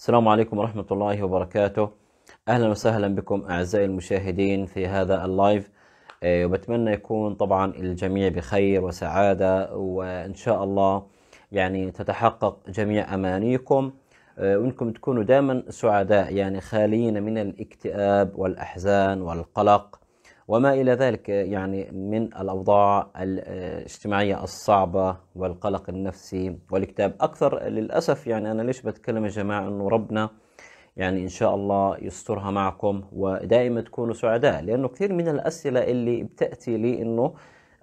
السلام عليكم ورحمة الله وبركاته أهلا وسهلا بكم أعزائي المشاهدين في هذا اللايف آه، وبتمنى يكون طبعا الجميع بخير وسعادة وإن شاء الله يعني تتحقق جميع أمانيكم آه، وإنكم تكونوا دائما سعداء يعني خاليين من الاكتئاب والأحزان والقلق وما إلى ذلك يعني من الأوضاع الاجتماعية الصعبة والقلق النفسي والاكتئاب أكثر للأسف يعني أنا ليش بتكلم يا جماعة أنه ربنا يعني إن شاء الله يسترها معكم ودائما تكونوا سعداء لأنه كثير من الأسئلة اللي بتأتي لي أنه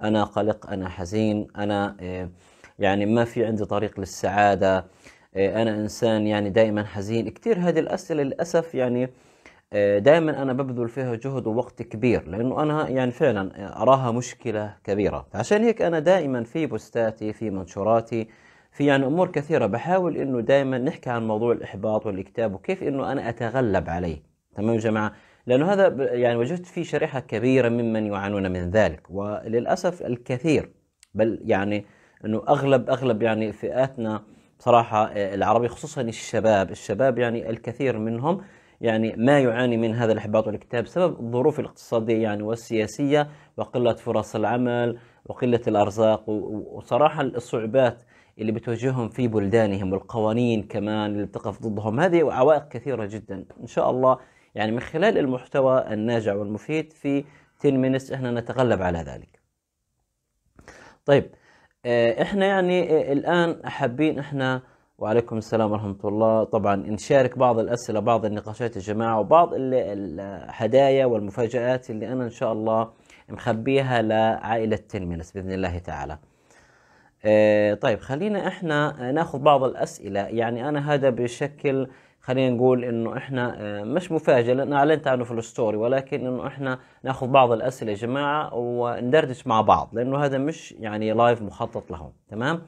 أنا قلق أنا حزين أنا آه، يعني ما في عندي طريق للسعادة آه، أنا إنسان يعني دائما حزين كثير هذه الأسئلة للأسف يعني آه، دائما انا ببذل فيها جهد ووقت كبير لانه انا يعني فعلا اراها مشكله كبيره عشان هيك انا دائما في بوستاتي في منشوراتي في يعني امور كثيره بحاول انه دائما نحكي عن موضوع الاحباط والاكتئاب وكيف انه انا اتغلب عليه تمام يا جماعه لانه هذا يعني وجدت فيه شريحه كبيره ممن يعانون من ذلك وللاسف الكثير بل يعني انه اغلب اغلب يعني فئاتنا بصراحه آه، العربي خصوصا الشباب الشباب يعني الكثير منهم يعني ما يعاني من هذا الإحباط والاكتئاب بسبب الظروف الاقتصادية يعني والسياسية وقلة فرص العمل وقلة الأرزاق وصراحة الصعوبات اللي بتواجههم في بلدانهم والقوانين كمان اللي بتقف ضدهم هذه عوائق كثيرة جدا إن شاء الله يعني من خلال المحتوى الناجع والمفيد في 10 minutes احنا نتغلب على ذلك طيب آه، احنا يعني آه، الان حابين احنا وعليكم السلام ورحمة الله طبعا نشارك بعض الأسئلة بعض النقاشات يا جماعة وبعض الهدايا والمفاجآت اللي أنا إن شاء الله مخبيها لعائلة تلمينس بإذن الله تعالى آه، طيب خلينا احنا ناخذ بعض الأسئلة يعني أنا هذا بشكل خلينا نقول انه احنا آه، مش مفاجاه لان اعلنت عنه في الستوري ولكن انه احنا ناخذ بعض الاسئله يا جماعه وندردش مع بعض لانه هذا مش يعني لايف مخطط لهم تمام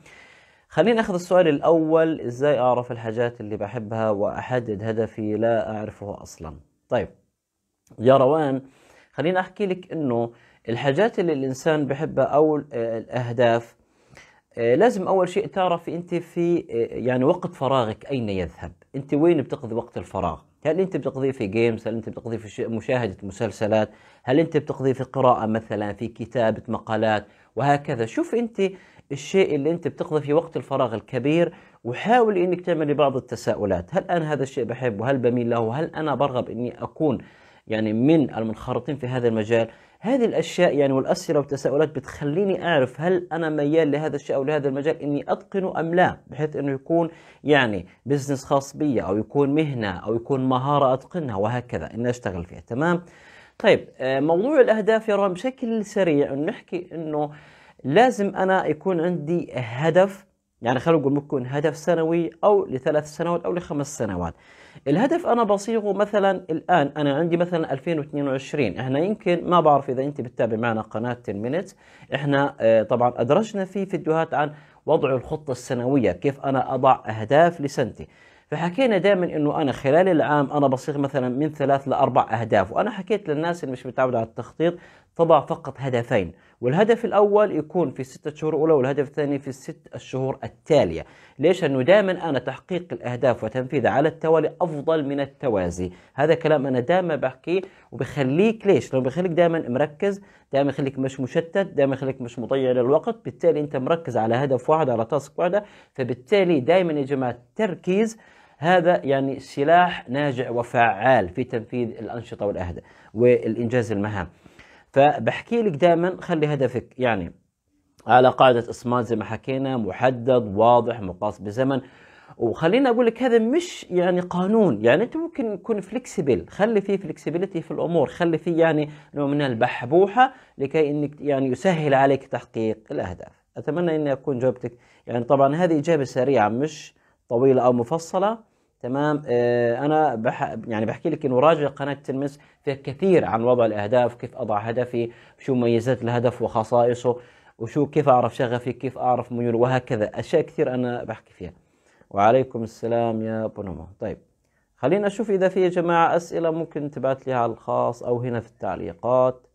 خلينا ناخذ السؤال الاول ازاي اعرف الحاجات اللي بحبها واحدد هدفي لا اعرفه اصلا طيب يا روان خليني احكي لك انه الحاجات اللي الانسان بحبها او الاهداف آه، لازم اول شيء تعرف انت في آه، يعني وقت فراغك اين يذهب انت وين بتقضي وقت الفراغ هل انت بتقضيه في جيمز هل انت بتقضيه في مشاهده مسلسلات هل انت بتقضيه في قراءه مثلا في كتابه مقالات وهكذا شوف انت الشيء اللي انت بتقضي في وقت الفراغ الكبير وحاول انك تعملي بعض التساؤلات هل انا هذا الشيء بحبه هل بميل له هل انا برغب اني اكون يعني من المنخرطين في هذا المجال هذه الاشياء يعني والاسئله والتساؤلات بتخليني اعرف هل انا ميال لهذا الشيء او لهذا المجال اني اتقنه ام لا بحيث انه يكون يعني بزنس خاص بي او يكون مهنه او يكون مهاره اتقنها وهكذا اني اشتغل فيها تمام طيب آه، موضوع الاهداف يا رام بشكل سريع نحكي انه لازم انا يكون عندي هدف يعني خلينا نقول ممكن هدف سنوي او لثلاث سنوات او لخمس سنوات الهدف انا بصيغه مثلا الان انا عندي مثلا 2022 احنا يمكن ما بعرف اذا انت بتتابع معنا قناه 10 minutes احنا آه، طبعا ادرجنا في فيديوهات عن وضع الخطه السنويه كيف انا اضع اهداف لسنتي فحكينا دائما انه انا خلال العام انا بصيغ مثلا من ثلاث لاربع اهداف وانا حكيت للناس اللي مش متعوده على التخطيط تضع فقط هدفين والهدف الأول يكون في ستة شهور الأولى والهدف الثاني في الست الشهور التالية ليش؟ لأنه دائما أنا تحقيق الأهداف وتنفيذها على التوالي أفضل من التوازي هذا كلام أنا دائما بحكيه وبخليك ليش؟ لأنه بخليك دائما مركز دائما يخليك مش مشتت دائما يخليك مش مضيع للوقت بالتالي أنت مركز على هدف واحد على تاسك واحدة فبالتالي دائما يا جماعة التركيز هذا يعني سلاح ناجع وفعال في تنفيذ الأنشطة والأهداف والإنجاز المهام فبحكي لك دائما خلي هدفك يعني على قاعدة إصمات زي ما حكينا محدد واضح مقاس بزمن وخليني اقول لك هذا مش يعني قانون يعني انت ممكن يكون فليكسبل خلي فيه فليكسبيليتي في الامور خلي فيه يعني نوع من البحبوحه لكي انك يعني يسهل عليك تحقيق الاهداف اتمنى اني اكون جاوبتك يعني طبعا هذه اجابه سريعه مش طويله او مفصله تمام آه، انا بح يعني بحكي لك انه راجع قناه تلمس فيها كثير عن وضع الاهداف كيف اضع هدفي شو مميزات الهدف وخصائصه وشو كيف اعرف شغفي كيف اعرف ميول وهكذا اشياء كثير انا بحكي فيها وعليكم السلام يا بونومو طيب خلينا اشوف اذا في يا جماعه اسئله ممكن تبعت لي على الخاص او هنا في التعليقات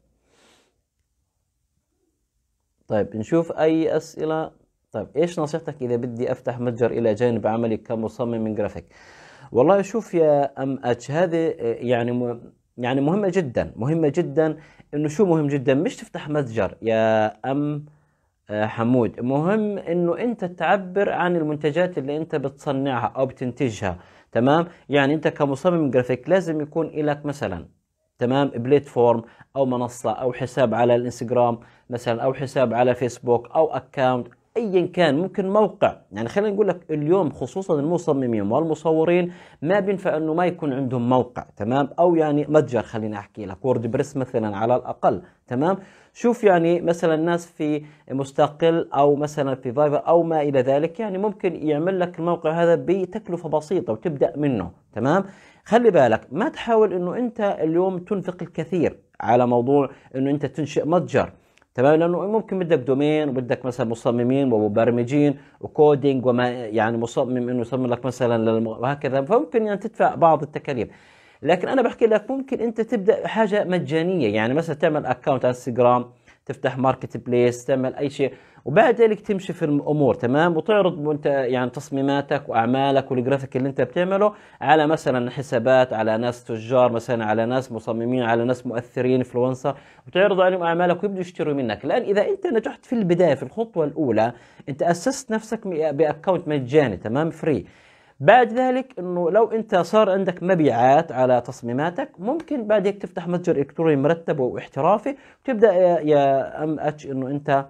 طيب نشوف اي اسئله طيب ايش نصيحتك اذا بدي افتح متجر الى جانب عملي كمصمم جرافيك والله شوف يا ام اتش هذه آه، يعني يعني مهمه جدا مهمه جدا انه شو مهم جدا مش تفتح متجر يا ام آه، حمود مهم انه انت تعبر عن المنتجات اللي انت بتصنعها او بتنتجها تمام يعني انت كمصمم جرافيك لازم يكون لك مثلا تمام بلاتفورم او منصه او حساب على الانستغرام مثلا او حساب على فيسبوك او اكاونت ايا كان ممكن موقع يعني خلينا نقول لك اليوم خصوصا المصممين والمصورين ما بينفع انه ما يكون عندهم موقع تمام او يعني متجر خليني احكي لك وورد بريس مثلا على الاقل تمام شوف يعني مثلا الناس في مستقل او مثلا في فايفر او ما الى ذلك يعني ممكن يعمل لك الموقع هذا بتكلفه بسيطه وتبدا منه تمام خلي بالك ما تحاول انه انت اليوم تنفق الكثير على موضوع انه انت تنشئ متجر تمام لانه ممكن بدك دومين وبدك مثلا مصممين ومبرمجين وكودينج وما يعني مصمم انه يصمم لك مثلا للم... وهكذا فممكن يعني تدفع بعض التكاليف لكن انا بحكي لك ممكن انت تبدا حاجه مجانيه يعني مثلا تعمل اكونت انستغرام تفتح ماركت بليس تعمل اي شيء وبعد ذلك تمشي في الامور تمام وتعرض انت يعني تصميماتك واعمالك والجرافيك اللي انت بتعمله على مثلا حسابات على ناس تجار مثلا على ناس مصممين على ناس مؤثرين انفلونسر وتعرض عليهم اعمالك ويبدوا يشتروا منك لان اذا انت نجحت في البدايه في الخطوه الاولى انت اسست نفسك باكونت مجاني تمام فري بعد ذلك انه لو انت صار عندك مبيعات على تصميماتك ممكن بعد هيك تفتح متجر الكتروني مرتب واحترافي وتبدا يا ام اتش انه انت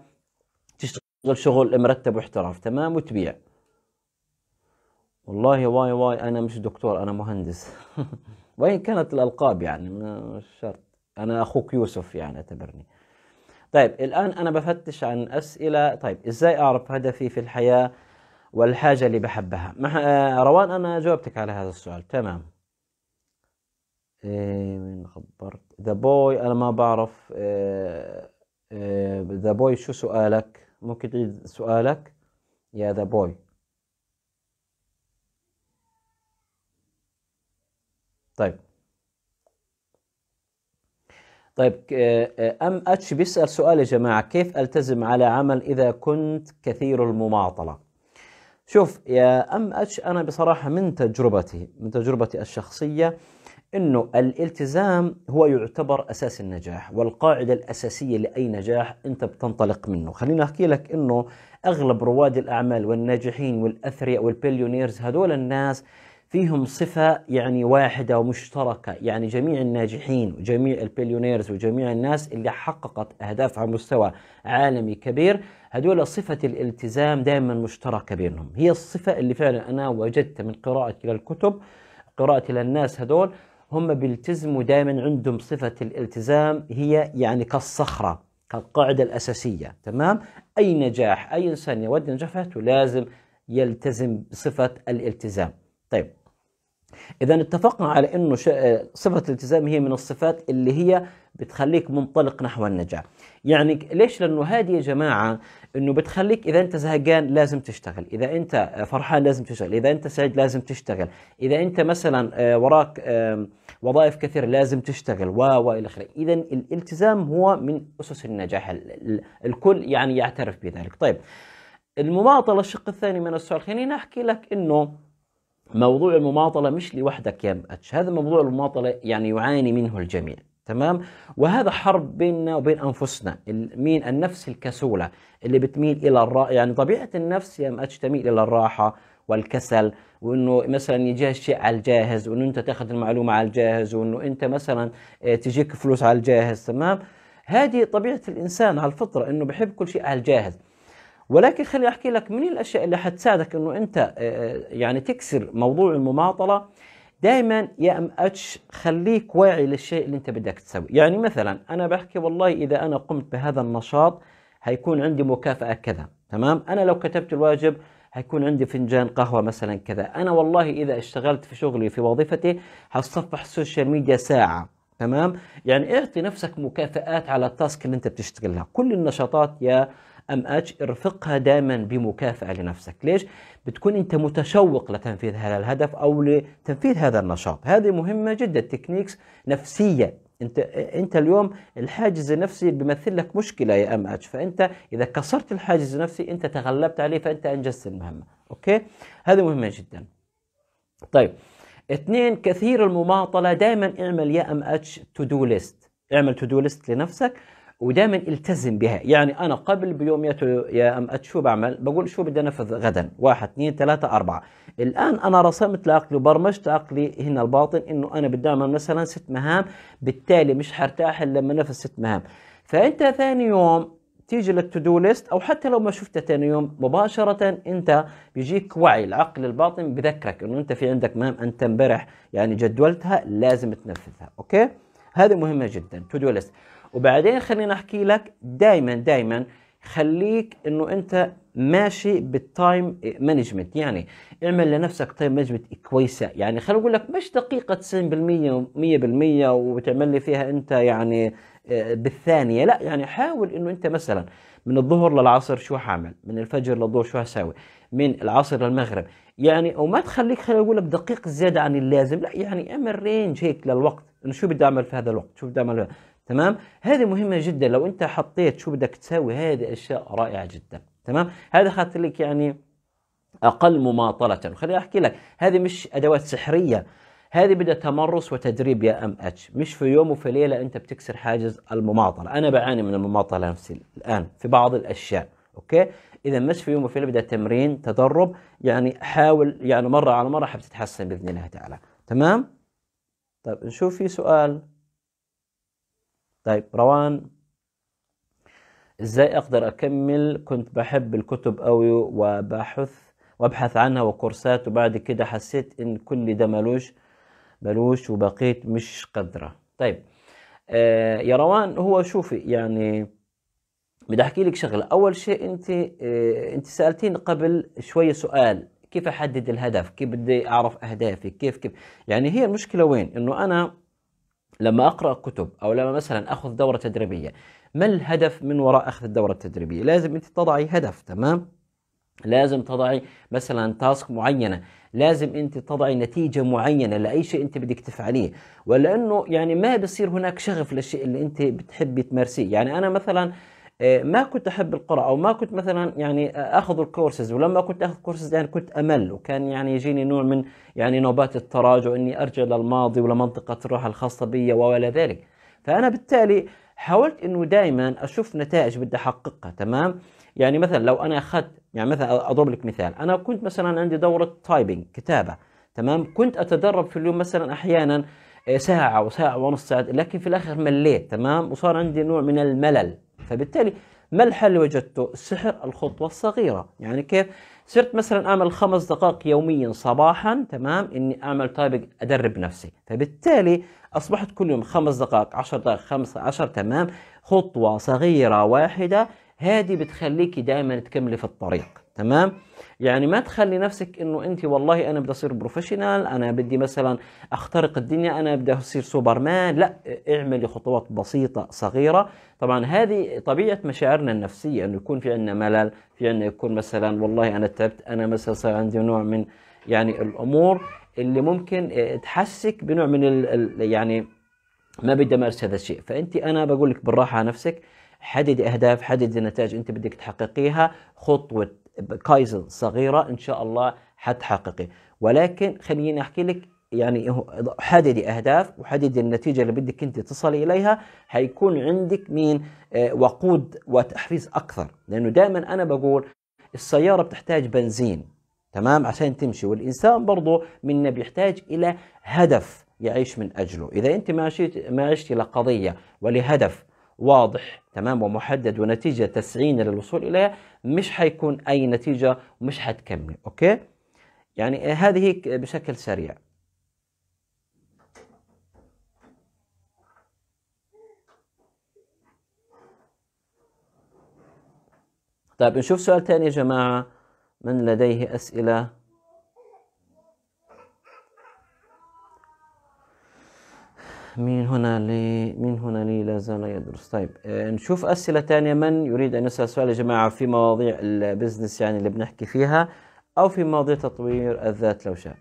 غير شغل مرتب واحتراف تمام وتبيع والله واي واي انا مش دكتور انا مهندس وين كانت الالقاب يعني مش شرط انا اخوك يوسف يعني اعتبرني طيب الان انا بفتش عن اسئله طيب ازاي اعرف هدفي في الحياه والحاجه اللي بحبها مع آه، روان انا جاوبتك على هذا السؤال تمام إيه من خبرت ذا بوي انا ما بعرف ذا إيه إيه بوي شو سؤالك ممكن تعيد سؤالك يا ذا بوي طيب طيب آه، ام اتش بيسال سؤال يا جماعه كيف التزم على عمل اذا كنت كثير المماطله شوف يا ام اتش انا بصراحه من تجربتي من تجربتي الشخصيه انه الالتزام هو يعتبر اساس النجاح والقاعده الاساسيه لاي نجاح انت بتنطلق منه خليني احكي لك انه اغلب رواد الاعمال والناجحين والاثرياء والبليونيرز هذول الناس فيهم صفة يعني واحدة ومشتركة يعني جميع الناجحين وجميع البليونيرز وجميع الناس اللي حققت أهداف على مستوى عالمي كبير هدول صفة الالتزام دائما مشتركة بينهم هي الصفة اللي فعلا أنا وجدت من قراءتي للكتب قراءتي للناس هدول هم بيلتزموا دائما عندهم صفة الالتزام هي يعني كالصخرة كالقاعدة الأساسية تمام أي نجاح أي إنسان يود نجاحاته لازم يلتزم بصفة الالتزام طيب إذا اتفقنا على أنه آه، صفة الالتزام هي من الصفات اللي هي بتخليك منطلق نحو النجاح يعني ليش لأنه هذه يا جماعة أنه بتخليك إذا أنت زهقان لازم تشتغل إذا أنت فرحان لازم تشتغل إذا أنت سعيد لازم تشتغل إذا أنت مثلا آه، وراك وظائف كثير لازم تشتغل و الى اخره اذا الالتزام هو من اسس النجاح الكل يعني يعترف بذلك طيب المماطله الشق الثاني من السؤال خليني احكي لك انه موضوع المماطله مش لوحدك يا مأتش هذا موضوع المماطله يعني يعاني منه الجميع تمام وهذا حرب بيننا وبين انفسنا مين النفس الكسوله اللي بتميل الى الراحه يعني طبيعه النفس يا مأتش تميل الى الراحه والكسل وانه مثلا يجيها الشيء على الجاهز وانه انت تاخذ المعلومه على الجاهز وانه انت مثلا آه، تجيك فلوس على الجاهز تمام هذه طبيعه الانسان على الفطره انه بحب كل شيء على الجاهز ولكن خليني احكي لك من الاشياء اللي حتساعدك انه انت آه، آه، يعني تكسر موضوع المماطله دائما يا ام اتش خليك واعي للشيء اللي انت بدك تسوي يعني مثلا انا بحكي والله اذا انا قمت بهذا النشاط هيكون عندي مكافاه كذا تمام انا لو كتبت الواجب حيكون عندي فنجان قهوة مثلا كذا أنا والله إذا اشتغلت في شغلي في وظيفتي حصفح السوشيال ميديا ساعة تمام يعني اعطي نفسك مكافآت على التاسك اللي انت بتشتغلها كل النشاطات يا ام اتش ارفقها دائما بمكافاه لنفسك، ليش؟ بتكون انت متشوق لتنفيذ هذا الهدف او لتنفيذ هذا النشاط، هذه مهمه جدا تكنيكس نفسيه انت انت اليوم الحاجز النفسي بيمثل لك مشكله يا ام اتش فانت اذا كسرت الحاجز النفسي انت تغلبت عليه فانت انجزت المهمه اوكي هذه مهمه جدا طيب اثنين كثير المماطله دائما اعمل يا ام اتش تو دو ليست اعمل تو دو ليست لنفسك ودائما التزم بها يعني انا قبل بيوم يا ام شو بعمل بقول شو بدي انفذ غدا واحد اثنين ثلاثة أربعة الآن أنا رسمت لعقلي وبرمجت عقلي هنا الباطن إنه أنا بدي أعمل مثلا ست مهام بالتالي مش حرتاح إلا لما نفذ ست مهام فأنت ثاني يوم تيجي للتو ليست او حتى لو ما شفتها ثاني يوم مباشره انت بيجيك وعي العقل الباطن بذكرك انه انت في عندك مهام انت امبارح يعني جدولتها لازم تنفذها اوكي هذه مهمه جدا تو ليست وبعدين خليني احكي لك دائما دائما خليك انه انت ماشي بالتايم مانجمنت يعني اعمل لنفسك تايم مانجمنت كويسه يعني خلينا نقول لك مش دقيقه 90% و100% وتعمل لي فيها انت يعني آه، بالثانيه لا يعني حاول انه انت مثلا من الظهر للعصر شو حعمل من الفجر للظهر شو هساوي من العصر للمغرب يعني وما تخليك خليني اقول لك دقيق زياده عن اللازم لا يعني اعمل رينج هيك للوقت انه شو بدي اعمل في هذا الوقت شو بدي اعمل تمام هذه مهمه جدا لو انت حطيت شو بدك تساوي هذه اشياء رائعه جدا تمام هذا خاطر لك يعني اقل مماطله خليني احكي لك هذه مش ادوات سحريه هذه بدها تمرس وتدريب يا ام اتش مش في يوم وفي ليله انت بتكسر حاجز المماطله انا بعاني من المماطله نفسي الان في بعض الاشياء اوكي اذا مش في يوم وفي ليله بدها تمرين تدرب يعني حاول يعني مره على مره حتتحسن باذن الله تعالى تمام طيب نشوف في سؤال طيب روان ازاي اقدر اكمل كنت بحب الكتب قوي وبحث وابحث عنها وكورسات وبعد كده حسيت ان كل ده ملوش ملوش وبقيت مش قادرة طيب آه يا روان هو شوفي يعني بدي احكي لك شغله اول شيء انت آه انت سالتيني قبل شويه سؤال كيف احدد الهدف كيف بدي اعرف اهدافي كيف كيف يعني هي المشكله وين انه انا لما اقرا كتب او لما مثلا اخذ دوره تدريبيه ما الهدف من وراء اخذ الدوره التدريبيه لازم انت تضعي هدف تمام لازم تضعي مثلا تاسك معينه لازم انت تضعي نتيجه معينه لاي شيء انت بدك تفعليه ولانه يعني ما بصير هناك شغف للشيء اللي انت بتحبي تمارسيه يعني انا مثلا آه، ما كنت احب القراءه او ما كنت مثلا يعني آه، اخذ الكورسز ولما كنت اخذ كورسز يعني كنت امل وكان يعني يجيني نوع من يعني نوبات التراجع اني ارجع للماضي ولمنطقه الروح الخاصه بي والى ذلك فانا بالتالي حاولت انه دائما اشوف نتائج بدي احققها تمام يعني مثلا لو انا اخذت يعني مثلا اضرب لك مثال انا كنت مثلا عندي دوره تايبنج كتابه تمام كنت اتدرب في اليوم مثلا احيانا آه، ساعة وساعة ونص ساعة لكن في الآخر مليت تمام وصار عندي نوع من الملل فبالتالي ما الحل اللي وجدته؟ سحر الخطوة الصغيرة، يعني كيف؟ صرت مثلا اعمل خمس دقائق يوميا صباحا تمام اني اعمل تايبنج ادرب نفسي، فبالتالي اصبحت كل يوم خمس دقائق 10 دقائق 15 تمام خطوة صغيرة واحدة هذه بتخليكي دائما تكملي في الطريق. تمام يعني ما تخلي نفسك انه انت والله انا بدي اصير بروفيشنال انا بدي مثلا اخترق الدنيا انا بدي اصير سوبرمان لا اعملي خطوات بسيطه صغيره طبعا هذه طبيعه مشاعرنا النفسيه انه يكون في عندنا ملل في عندنا يكون مثلا والله انا تعبت انا مثلا صار عندي نوع من يعني الامور اللي ممكن آه، تحسك بنوع من الـ الـ يعني ما بدي امارس هذا الشيء فانت انا بقول لك بالراحه على نفسك حددي اهداف حددي نتائج انت بدك تحققيها خطوه كايزن صغيره ان شاء الله حتحققي ولكن خليني احكي لك يعني حددي اهداف وحددي النتيجه اللي بدك انت تصلي اليها حيكون عندك مين آه، وقود وتحفيز اكثر لانه دائما انا بقول السياره بتحتاج بنزين تمام عشان تمشي والانسان برضه منا بيحتاج الى هدف يعيش من اجله اذا انت ما عشتي لقضيه ولهدف واضح تمام ومحدد ونتيجة تسعين للوصول إليها مش حيكون أي نتيجة ومش حتكمل أوكي يعني هذه بشكل سريع طيب نشوف سؤال ثاني يا جماعة من لديه أسئلة مين هنا لي مين هنا لي لا زال يدرس طيب آه، نشوف أسئلة تانية من يريد أن يسأل سؤال يا جماعة في مواضيع البزنس يعني اللي بنحكي فيها أو في مواضيع تطوير الذات لو شاء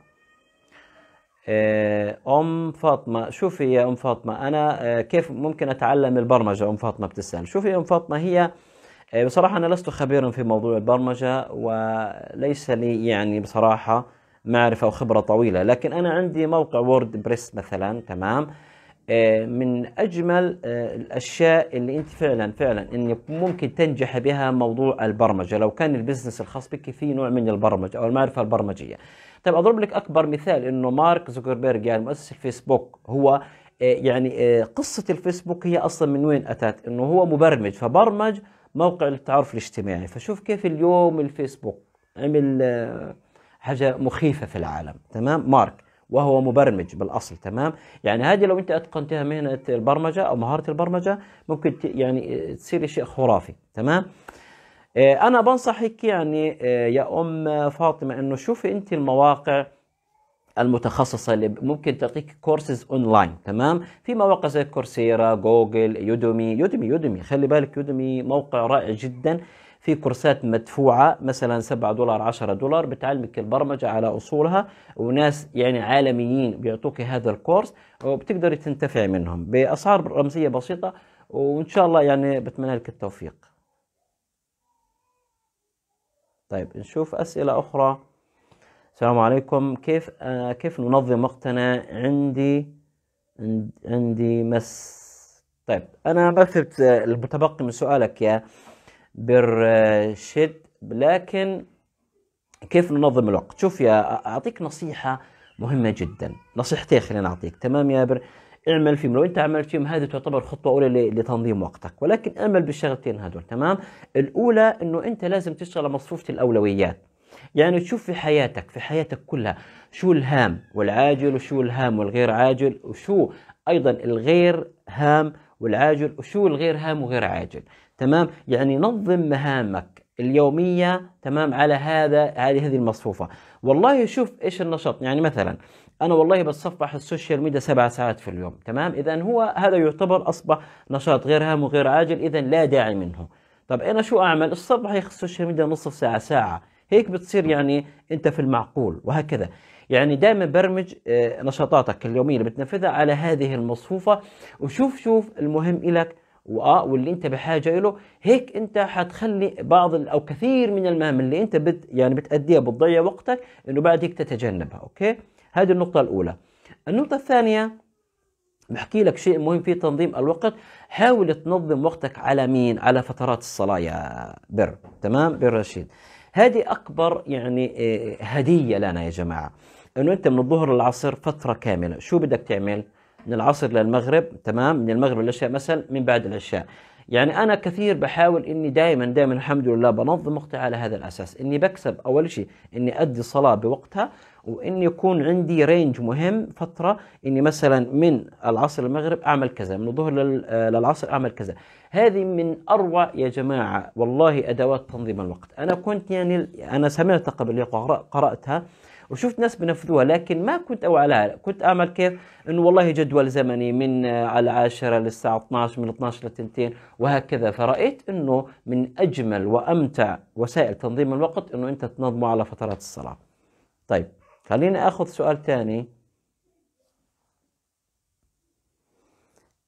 آه، أم فاطمة شوفي يا أم فاطمة أنا آه، كيف ممكن أتعلم البرمجة أم فاطمة بتسأل شوفي يا أم فاطمة هي بصراحة أنا لست خبيرا في موضوع البرمجة وليس لي يعني بصراحة معرفة وخبرة طويلة لكن أنا عندي موقع وورد بريس مثلا تمام آه، من اجمل آه، الاشياء اللي انت فعلا فعلا انك ممكن تنجح بها موضوع البرمجه لو كان البزنس الخاص بك فيه نوع من البرمجه او المعرفه البرمجيه. طيب اضرب لك اكبر مثال انه مارك زوكربيرج يعني مؤسس الفيسبوك هو آه، يعني قصه الفيسبوك هي اصلا من وين اتت؟ انه هو مبرمج فبرمج موقع التعارف الاجتماعي فشوف كيف اليوم الفيسبوك عمل حاجه مخيفه في العالم تمام مارك وهو مبرمج بالاصل تمام يعني هذه لو انت اتقنتها مهنه البرمجه او مهاره البرمجه ممكن يعني تصير شيء خرافي تمام آه، انا بنصحك يعني آه، يا ام فاطمه انه شوفي انت المواقع المتخصصه اللي ممكن تعطيك كورسز اونلاين تمام في مواقع زي كورسيرا جوجل يودمي يودمي يودمي خلي بالك يودمي موقع رائع جدا في كورسات مدفوعة مثلا 7 دولار 10 دولار بتعلمك البرمجة على أصولها وناس يعني عالميين بيعطوك هذا الكورس وبتقدري تنتفع منهم بأسعار رمزية بسيطة وإن شاء الله يعني بتمنى لك التوفيق طيب نشوف أسئلة أخرى السلام عليكم كيف آه كيف ننظم وقتنا عندي عندي مس طيب انا بكتب آه، المتبقي من سؤالك يا برشد لكن كيف ننظم الوقت شوف يا اعطيك نصيحه مهمه جدا نصيحتين خلينا اعطيك تمام يا بر اعمل فيهم لو انت عملت فيهم هذه تعتبر خطوه اولى لتنظيم وقتك ولكن اعمل بالشغلتين هذول تمام الاولى انه انت لازم تشتغل مصفوفه الاولويات يعني تشوف في حياتك في حياتك كلها شو الهام والعاجل وشو الهام والغير عاجل وشو ايضا الغير هام والعاجل وشو الغير هام وغير عاجل تمام يعني نظم مهامك اليومية تمام على هذا على هذه المصفوفة والله شوف إيش النشاط يعني مثلا أنا والله بتصفح السوشيال ميديا سبع ساعات في اليوم تمام إذا هو هذا يعتبر أصبح نشاط غير هام وغير عاجل إذا لا داعي منه طب أنا شو أعمل الصبح يا السوشيال ميديا نصف ساعة ساعة هيك بتصير يعني أنت في المعقول وهكذا يعني دائما برمج آه، نشاطاتك اليومية اللي بتنفذها على هذه المصفوفة وشوف شوف المهم إلك واه واللي انت بحاجه له هيك انت حتخلي بعض او كثير من المهام اللي انت بت يعني بتاديها بتضيع وقتك انه بعد هيك تتجنبها اوكي هذه النقطه الاولى النقطه الثانيه بحكي لك شيء مهم في تنظيم الوقت حاول تنظم وقتك على مين على فترات الصلاه يا بر تمام بر رشيد هذه اكبر يعني آه، هديه لنا يا جماعه انه انت من الظهر للعصر فتره كامله شو بدك تعمل من العصر للمغرب تمام من المغرب للعشاء مثلا من بعد العشاء يعني انا كثير بحاول اني دائما دائما الحمد لله بنظم وقتي على هذا الاساس اني بكسب اول شيء اني ادي صلاه بوقتها وان يكون عندي رينج مهم فتره اني مثلا من العصر المغرب اعمل كذا من الظهر للعصر اعمل كذا هذه من اروع يا جماعه والله ادوات تنظيم الوقت انا كنت يعني انا سمعتها قبل قراتها وشفت ناس بنفذوها لكن ما كنت اوعى لها كنت اعمل كيف انه والله جدول زمني من على 10 للساعه 12 من 12 لتنتين وهكذا فرأيت انه من اجمل وامتع وسائل تنظيم الوقت انه انت تنظمه على فترات الصلاه طيب خلينا اخذ سؤال ثاني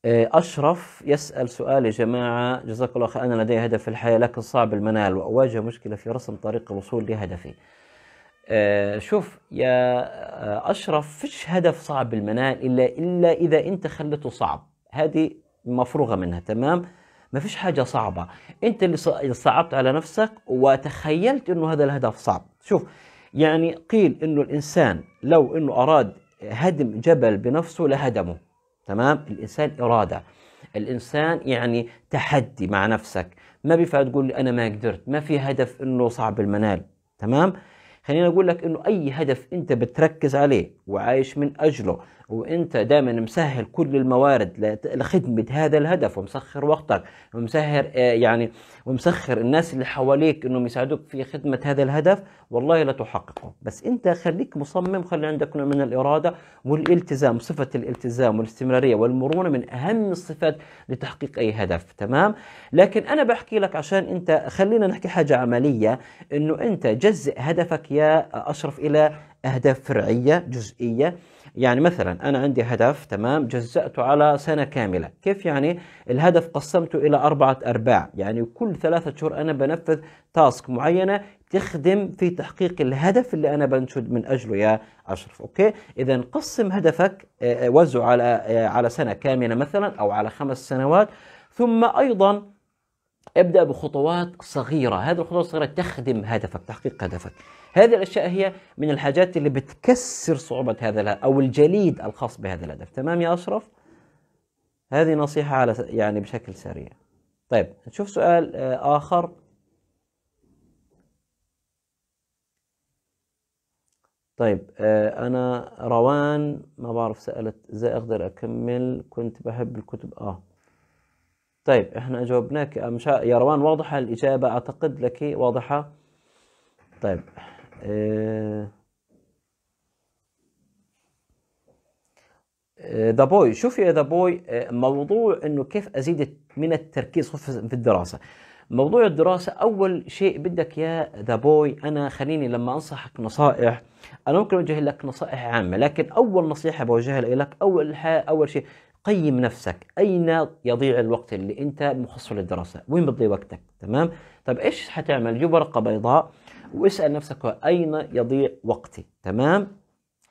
آه، أشرف يسأل سؤال يا جماعة جزاك الله خير أنا لدي هدف في الحياة لكن صعب المنال وأواجه مشكلة في رسم طريق الوصول لهدفي آه، شوف يا آه، أشرف فيش هدف صعب بالمنال إلا إلا إذا أنت خليته صعب هذه مفروغة منها تمام ما فيش حاجة صعبة أنت اللي صعبت على نفسك وتخيلت أنه هذا الهدف صعب شوف يعني قيل أنه الإنسان لو أنه أراد هدم جبل بنفسه لهدمه تمام الإنسان إرادة الإنسان يعني تحدي مع نفسك ما بينفع تقول أنا ما قدرت ما في هدف أنه صعب المنال تمام خليني اقول لك انه اي هدف انت بتركز عليه وعايش من اجله وانت دائما مسهل كل الموارد لخدمه هذا الهدف ومسخر وقتك ومسهر آه، يعني ومسخر الناس اللي حواليك انهم يساعدوك في خدمه هذا الهدف والله لا تحققه بس انت خليك مصمم خلي عندك نوع من الاراده والالتزام صفه الالتزام والاستمراريه والمرونه من اهم الصفات لتحقيق اي هدف تمام لكن انا بحكي لك عشان انت خلينا نحكي حاجه عمليه انه انت جزء هدفك أشياء أشرف إلى أهداف فرعية جزئية يعني مثلا أنا عندي هدف تمام جزأته على سنة كاملة كيف يعني الهدف قسمته إلى أربعة أرباع يعني كل ثلاثة شهور أنا بنفذ تاسك معينة تخدم في تحقيق الهدف اللي أنا بنشد من أجله يا أشرف أوكي إذا قسم هدفك آه، آه، وزعه على آه، على سنة كاملة مثلا أو على خمس سنوات ثم أيضا ابدأ بخطوات صغيرة هذه الخطوات الصغيرة تخدم هدفك تحقيق هدفك هذه الأشياء هي من الحاجات اللي بتكسر صعوبة هذا الهدف أو الجليد الخاص بهذا الهدف تمام يا أشرف هذه نصيحة على يعني بشكل سريع طيب نشوف سؤال آه، آخر طيب آه، أنا روان ما بعرف سألت إزاي أقدر أكمل كنت بحب الكتب آه طيب احنا جاوبناك مش يا روان واضحة الإجابة أعتقد لك واضحة طيب اه... ذا آه، بوي شوف يا ذا بوي آه، موضوع انه كيف ازيد من التركيز في الدراسه موضوع الدراسه اول شيء بدك يا ذا بوي انا خليني لما انصحك نصائح انا ممكن اوجه لك نصائح عامه لكن اول نصيحه بوجهها لك اول حاجة اول شيء قيم نفسك أين يضيع الوقت اللي أنت مخصصه للدراسة وين بتضيع وقتك تمام طب إيش حتعمل جيب ورقة بيضاء واسأل نفسك أين يضيع وقتي تمام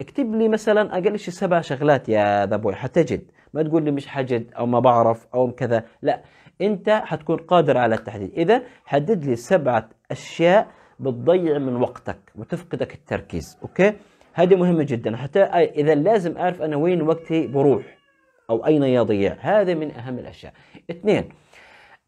اكتب لي مثلا أقل شيء سبع شغلات يا ذا بوي حتجد ما تقول لي مش حجد أو ما بعرف أو كذا لا أنت حتكون قادر على التحديد إذا حدد لي سبعة أشياء بتضيع من وقتك وتفقدك التركيز أوكي هذه مهمة جدا حتى إذا لازم أعرف أنا وين وقتي بروح أو أين يضيع هذا من أهم الأشياء اثنين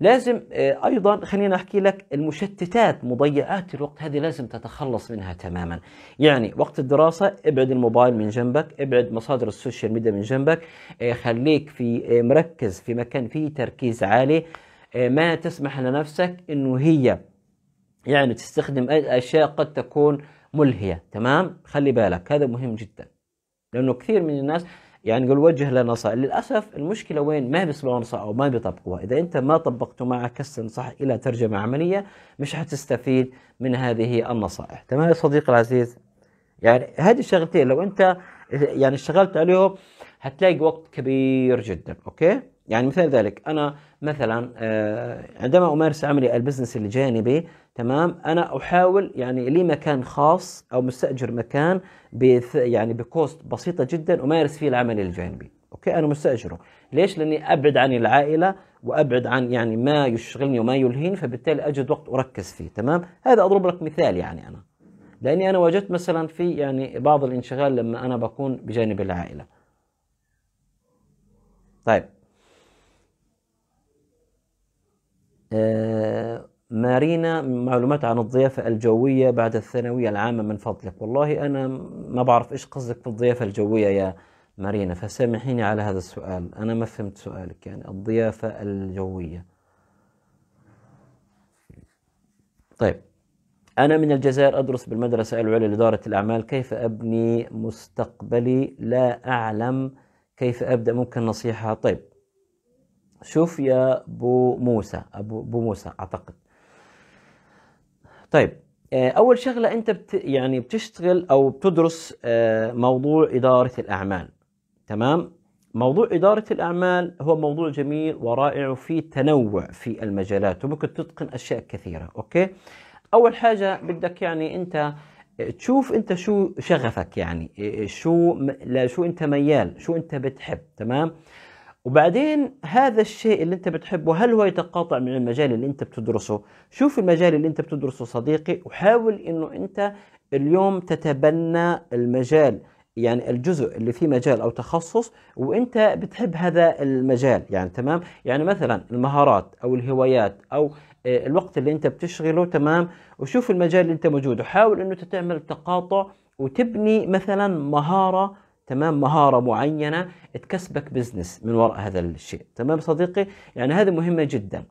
لازم آه، ايضا خليني احكي لك المشتتات مضيعات الوقت هذه لازم تتخلص منها تماما يعني وقت الدراسه ابعد الموبايل من جنبك ابعد مصادر السوشيال ميديا من جنبك آه، خليك في آه، مركز في مكان فيه تركيز عالي ما تسمح لنفسك انه هي يعني تستخدم اشياء قد تكون ملهيه تمام خلي بالك هذا مهم جدا لانه كثير من الناس يعني نقول وجه لنا نصائح للاسف المشكله وين ما بيسمعوا نصائح او ما بيطبقوها اذا انت ما طبقته معك كالتنصح الى ترجمه عمليه مش حتستفيد من هذه النصائح تمام يا صديقي العزيز يعني هذه الشغلتين لو انت يعني اشتغلت عليهم هتلاقي وقت كبير جدا اوكي يعني مثال ذلك أنا مثلا آه، عندما أمارس عملي البزنس الجانبي تمام أنا أحاول يعني لي مكان خاص أو مستأجر مكان بث يعني بكوست بسيطة جدا أمارس فيه العمل الجانبي أوكي أنا مستأجره ليش؟ لأني أبعد عن العائلة وأبعد عن يعني ما يشغلني وما يلهيني فبالتالي أجد وقت أركز فيه تمام هذا أضرب لك مثال يعني أنا لأني أنا وجدت مثلا في يعني بعض الانشغال لما أنا بكون بجانب العائلة طيب آه، مارينا معلومات عن الضيافة الجوية بعد الثانوية العامة من فضلك والله أنا ما بعرف إيش قصدك في الضيافة الجوية يا مارينا فسامحيني على هذا السؤال أنا ما فهمت سؤالك يعني الضيافة الجوية طيب أنا من الجزائر أدرس بالمدرسة العليا لإدارة الأعمال كيف أبني مستقبلي لا أعلم كيف أبدأ ممكن نصيحة طيب شوف يا أبو موسى أبو, بو موسى أعتقد طيب آه، أول شغلة أنت بت يعني بتشتغل أو بتدرس آه، موضوع إدارة الأعمال تمام موضوع إدارة الأعمال هو موضوع جميل ورائع وفيه تنوع في المجالات وممكن تتقن أشياء كثيرة أوكي أول حاجة بدك يعني أنت آه، تشوف أنت شو شغفك يعني شو لا شو أنت ميال شو أنت بتحب تمام وبعدين هذا الشيء اللي انت بتحبه هل هو يتقاطع من المجال اللي انت بتدرسه شوف المجال اللي انت بتدرسه صديقي وحاول انه انت اليوم تتبنى المجال يعني الجزء اللي فيه مجال او تخصص وانت بتحب هذا المجال يعني تمام يعني مثلا المهارات او الهوايات او آه، الوقت اللي انت بتشغله تمام وشوف المجال اللي انت موجود وحاول انه تعمل تقاطع وتبني مثلا مهاره تمام مهارة معينة تكسبك بزنس من وراء هذا الشيء تمام صديقي يعني هذه مهمة جدا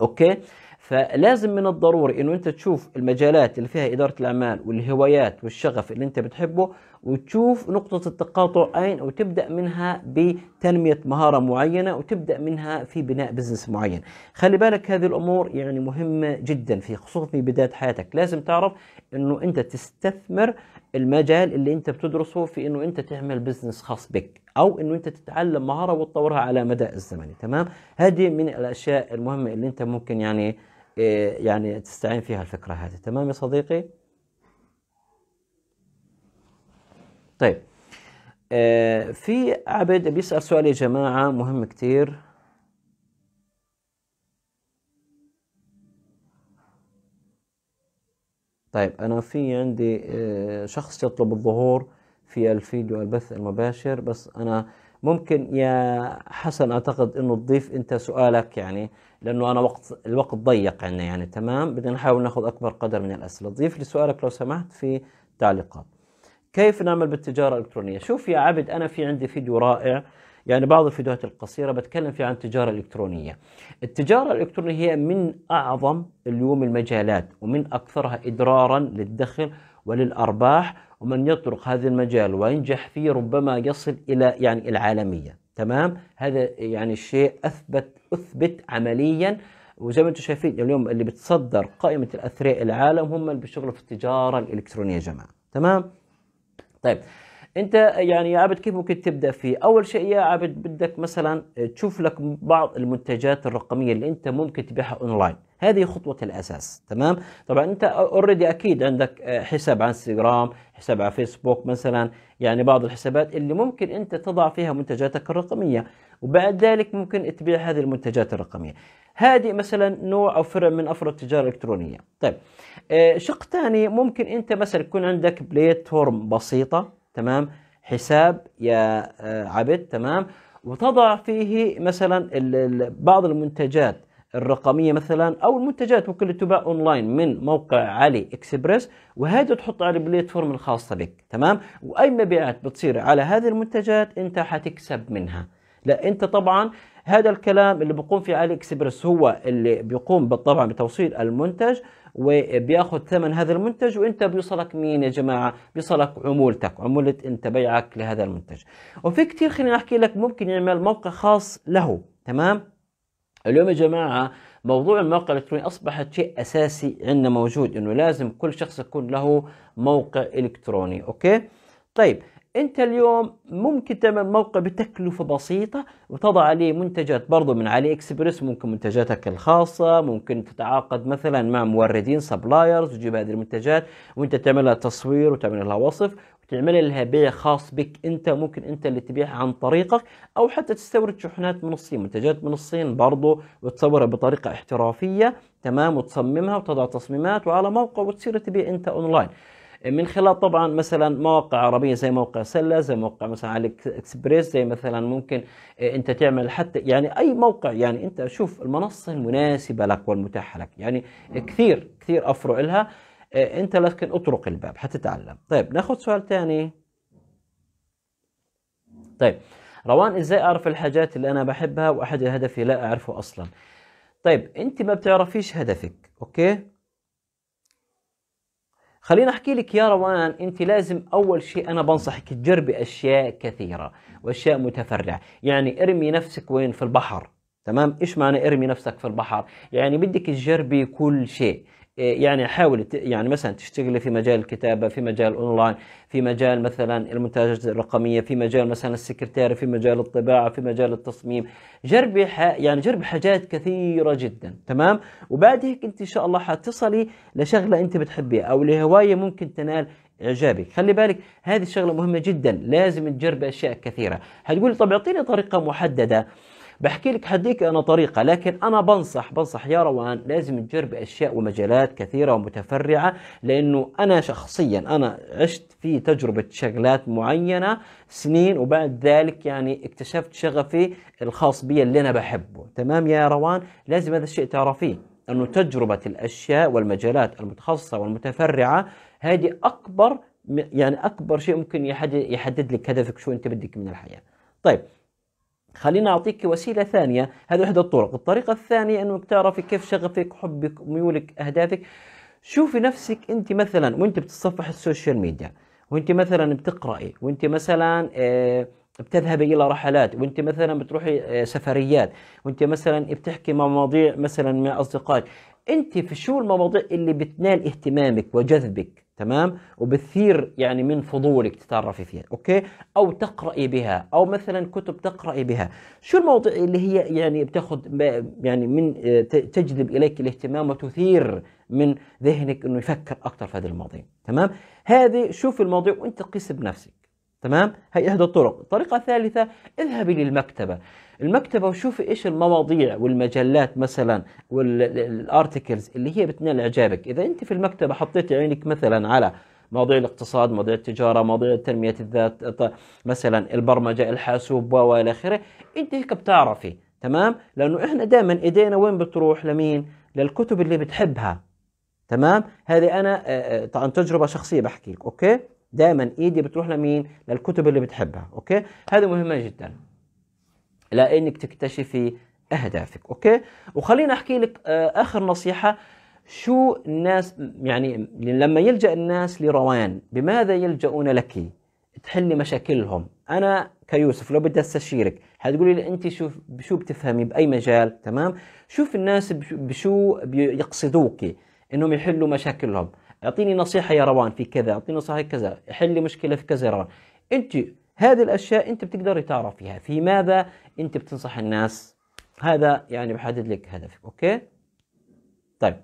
أوكي فلازم من الضروري انه انت تشوف المجالات اللي فيها اداره الاعمال والهوايات والشغف اللي انت بتحبه وتشوف نقطه التقاطع اين وتبدا منها بتنميه مهاره معينه وتبدا منها في بناء بزنس معين خلي بالك هذه الامور يعني مهمه جدا في خصوصا في بدايه حياتك لازم تعرف انه انت تستثمر المجال اللي انت بتدرسه في انه انت تعمل بزنس خاص بك او انه انت تتعلم مهاره وتطورها على مدى الزمن تمام هذه من الاشياء المهمه اللي انت ممكن يعني آه، يعني تستعين فيها الفكره هذه تمام يا صديقي طيب آه، في عبد بيسال سؤال يا جماعه مهم كثير طيب أنا في عندي آه، شخص يطلب الظهور في الفيديو البث المباشر بس أنا ممكن يا حسن أعتقد إنه تضيف أنت سؤالك يعني لأنه أنا وقت الوقت ضيق عندنا يعني تمام بدنا نحاول ناخذ أكبر قدر من الأسئلة ضيف لي سؤالك لو سمحت في تعليقات كيف نعمل بالتجارة الإلكترونية شوف يا عبد أنا في عندي فيديو رائع يعني بعض الفيديوهات القصيرة بتكلم فيها عن التجارة الإلكترونية التجارة الإلكترونية هي من أعظم اليوم المجالات ومن أكثرها إدرارا للدخل وللأرباح ومن يطرق هذا المجال وينجح فيه ربما يصل إلى يعني العالمية تمام هذا يعني الشيء أثبت أثبت عمليا وزي ما انتم شايفين اليوم اللي بتصدر قائمة الأثرياء العالم هم اللي بيشتغلوا في التجارة الإلكترونية يا جماعة تمام طيب انت يعني يا عبد كيف ممكن تبدا فيه اول شيء يا عبد بدك مثلا تشوف لك بعض المنتجات الرقميه اللي انت ممكن تبيعها اونلاين هذه خطوه الاساس تمام طبعا انت اوريدي اكيد عندك آه، حساب على انستغرام حساب على فيسبوك مثلا يعني بعض الحسابات اللي ممكن انت تضع فيها منتجاتك الرقميه وبعد ذلك ممكن تبيع هذه المنتجات الرقميه هذه مثلا نوع او فرع من افرع التجاره الالكترونيه طيب آه، شق ثاني ممكن انت مثلا يكون عندك بلاتفورم بسيطه تمام حساب يا آه، عبد تمام وتضع فيه مثلا بعض المنتجات الرقمية مثلا أو المنتجات ممكن تباع أونلاين من موقع علي إكسبرس وهذا تحط على البلاتفورم الخاصة بك تمام وأي مبيعات بتصير على هذه المنتجات أنت حتكسب منها لا أنت طبعا هذا الكلام اللي بيقوم فيه علي اكسبرس هو اللي بيقوم بالطبع بتوصيل المنتج وبياخذ ثمن هذا المنتج وانت بيوصلك مين يا جماعه بيوصلك عمولتك عموله انت بيعك لهذا المنتج وفي كثير خليني احكي لك ممكن يعمل موقع خاص له تمام اليوم يا جماعه موضوع الموقع الالكتروني اصبحت شيء اساسي عندنا موجود انه لازم كل شخص يكون له موقع الكتروني اوكي طيب انت اليوم ممكن تعمل موقع بتكلفه بسيطه وتضع عليه منتجات برضو من علي اكسبرس ممكن منتجاتك الخاصه ممكن تتعاقد مثلا مع موردين سبلايرز وتجيب هذه المنتجات وانت تعمل لها تصوير وتعمل لها وصف وتعمل لها بيع خاص بك انت ممكن انت اللي تبيعها عن طريقك او حتى تستورد شحنات من الصين منتجات من الصين برضو وتصورها بطريقه احترافيه تمام وتصممها وتضع تصميمات وعلى موقع وتصير تبيع انت اونلاين من خلال طبعا مثلا مواقع عربيه زي موقع سله زي موقع مثلا على اكسبريس زي مثلا ممكن آه، انت تعمل حتى يعني اي موقع يعني انت شوف المنصه المناسبه لك والمتاحه لك يعني كثير كثير افرع لها آه، انت لكن اطرق الباب حتتعلم طيب ناخذ سؤال ثاني طيب روان ازاي اعرف الحاجات اللي انا بحبها واحد هدفي لا اعرفه اصلا طيب انت ما بتعرفيش هدفك اوكي خليني احكي لك يا روان انت لازم اول شيء انا بنصحك تجربي اشياء كثيره واشياء متفرعه يعني ارمي نفسك وين في البحر تمام ايش معنى ارمي نفسك في البحر يعني بدك تجربي كل شيء يعني حاول يعني مثلا تشتغلي في مجال الكتابه في مجال اونلاين في مجال مثلا المنتجات الرقميه في مجال مثلا السكرتيره في مجال الطباعه في مجال التصميم جربي يعني جربي حاجات كثيره جدا تمام وبعد هيك انت ان شاء الله حتصلي لشغله انت بتحبيها او لهوايه ممكن تنال اعجابك خلي بالك هذه الشغله مهمه جدا لازم تجرب اشياء كثيره هتقولي طب اعطيني طريقه محدده بحكي لك حديك أنا طريقة لكن أنا بنصح بنصح يا روان لازم تجرب أشياء ومجالات كثيرة ومتفرعة لأنه أنا شخصيا أنا عشت في تجربة شغلات معينة سنين وبعد ذلك يعني اكتشفت شغفي الخاص بي اللي أنا بحبه تمام يا روان لازم هذا الشيء تعرفيه أنه تجربة الأشياء والمجالات المتخصصة والمتفرعة هذه أكبر يعني أكبر شيء ممكن يحدد, يحدد لك هدفك شو أنت بدك من الحياة طيب خلينا أعطيك وسيلة ثانية هذه إحدى الطرق الطريقة الثانية أنك تعرفي كيف شغفك حبك ميولك أهدافك شوفي نفسك أنت مثلا وأنت بتتصفح السوشيال ميديا وأنت مثلا بتقرأي وأنت مثلا آه، بتذهبي الى رحلات وانت مثلا بتروحي آه، سفريات وانت مثلا بتحكي مع مواضيع مثلا مع اصدقائك انت في شو المواضيع اللي بتنال اهتمامك وجذبك تمام وبتثير يعني من فضولك تتعرفي فيها اوكي او تقراي بها او مثلا كتب تقراي بها شو المواضيع اللي هي يعني بتاخذ يعني من آه، تجذب اليك الاهتمام وتثير من ذهنك انه يفكر اكثر في هذه المواضيع تمام هذه شوف المواضيع وانت قيس بنفسك تمام هي احدى الطرق الطريقه الثالثه اذهبي للمكتبه المكتبه وشوفي ايش المواضيع والمجلات مثلا والارتكلز اللي هي بتنال اعجابك اذا انت في المكتبه حطيتي عينك مثلا على مواضيع الاقتصاد مواضيع التجارة مواضيع تنمية الذات مثلا البرمجة الحاسوب والى آخره أنت هيك بتعرفي تمام لأنه إحنا دائما إيدينا وين بتروح لمين للكتب اللي بتحبها تمام هذه أنا آه، آه، طبعا تجربة شخصية بحكي لك أوكي دائما إيدي بتروح لمين للكتب اللي بتحبها أوكي هذه مهمة جدا لانك تكتشفي اهدافك اوكي وخليني احكي لك آه، اخر نصيحه شو الناس يعني لما يلجا الناس لروان بماذا يلجؤون لك تحلي مشاكلهم انا كيوسف لو بدي استشيرك حتقولي لي انت شو بشو بتفهمي باي مجال تمام شوف الناس بشو بيقصدوك انهم يحلوا مشاكلهم اعطيني نصيحه يا روان في كذا اعطيني نصيحه كذا حلي مشكله في كذا يا روان انت هذه الاشياء انت بتقدري تعرفيها في ماذا انت بتنصح الناس هذا يعني بحدد لك هدفك اوكي طيب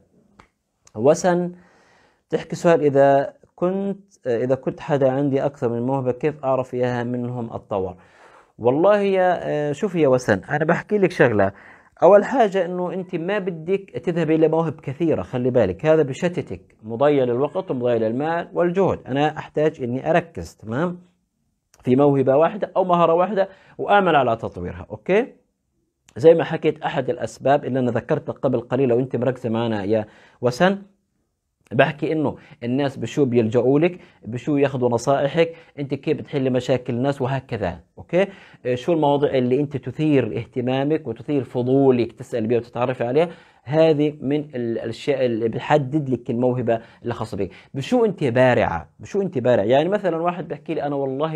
وسن تحكي سؤال اذا كنت اذا كنت حدا عندي اكثر من موهبه كيف اعرف اياها منهم اتطور والله يا آه، شوف يا وسن انا بحكي لك شغله اول حاجه انه انت ما بدك تذهبي الى مواهب كثيره خلي بالك هذا بشتتك مضيع للوقت ومضيع للمال والجهد انا احتاج اني اركز تمام في موهبة واحدة أو مهارة واحدة وآمل على تطويرها أوكي زي ما حكيت أحد الأسباب اللي أنا ذكرتها قبل قليل لو أنت مركزة معنا يا وسن بحكي انه الناس بشو بيلجؤوا لك بشو ياخذوا نصائحك انت كيف بتحلي مشاكل الناس وهكذا اوكي آه، شو المواضيع اللي انت تثير اهتمامك وتثير فضولك تسال بها وتتعرفي عليها هذه من الاشياء اللي بتحدد لك الموهبه اللي خاصه بك بشو انت بارعه بشو انت بارع يعني مثلا واحد بيحكي لي انا والله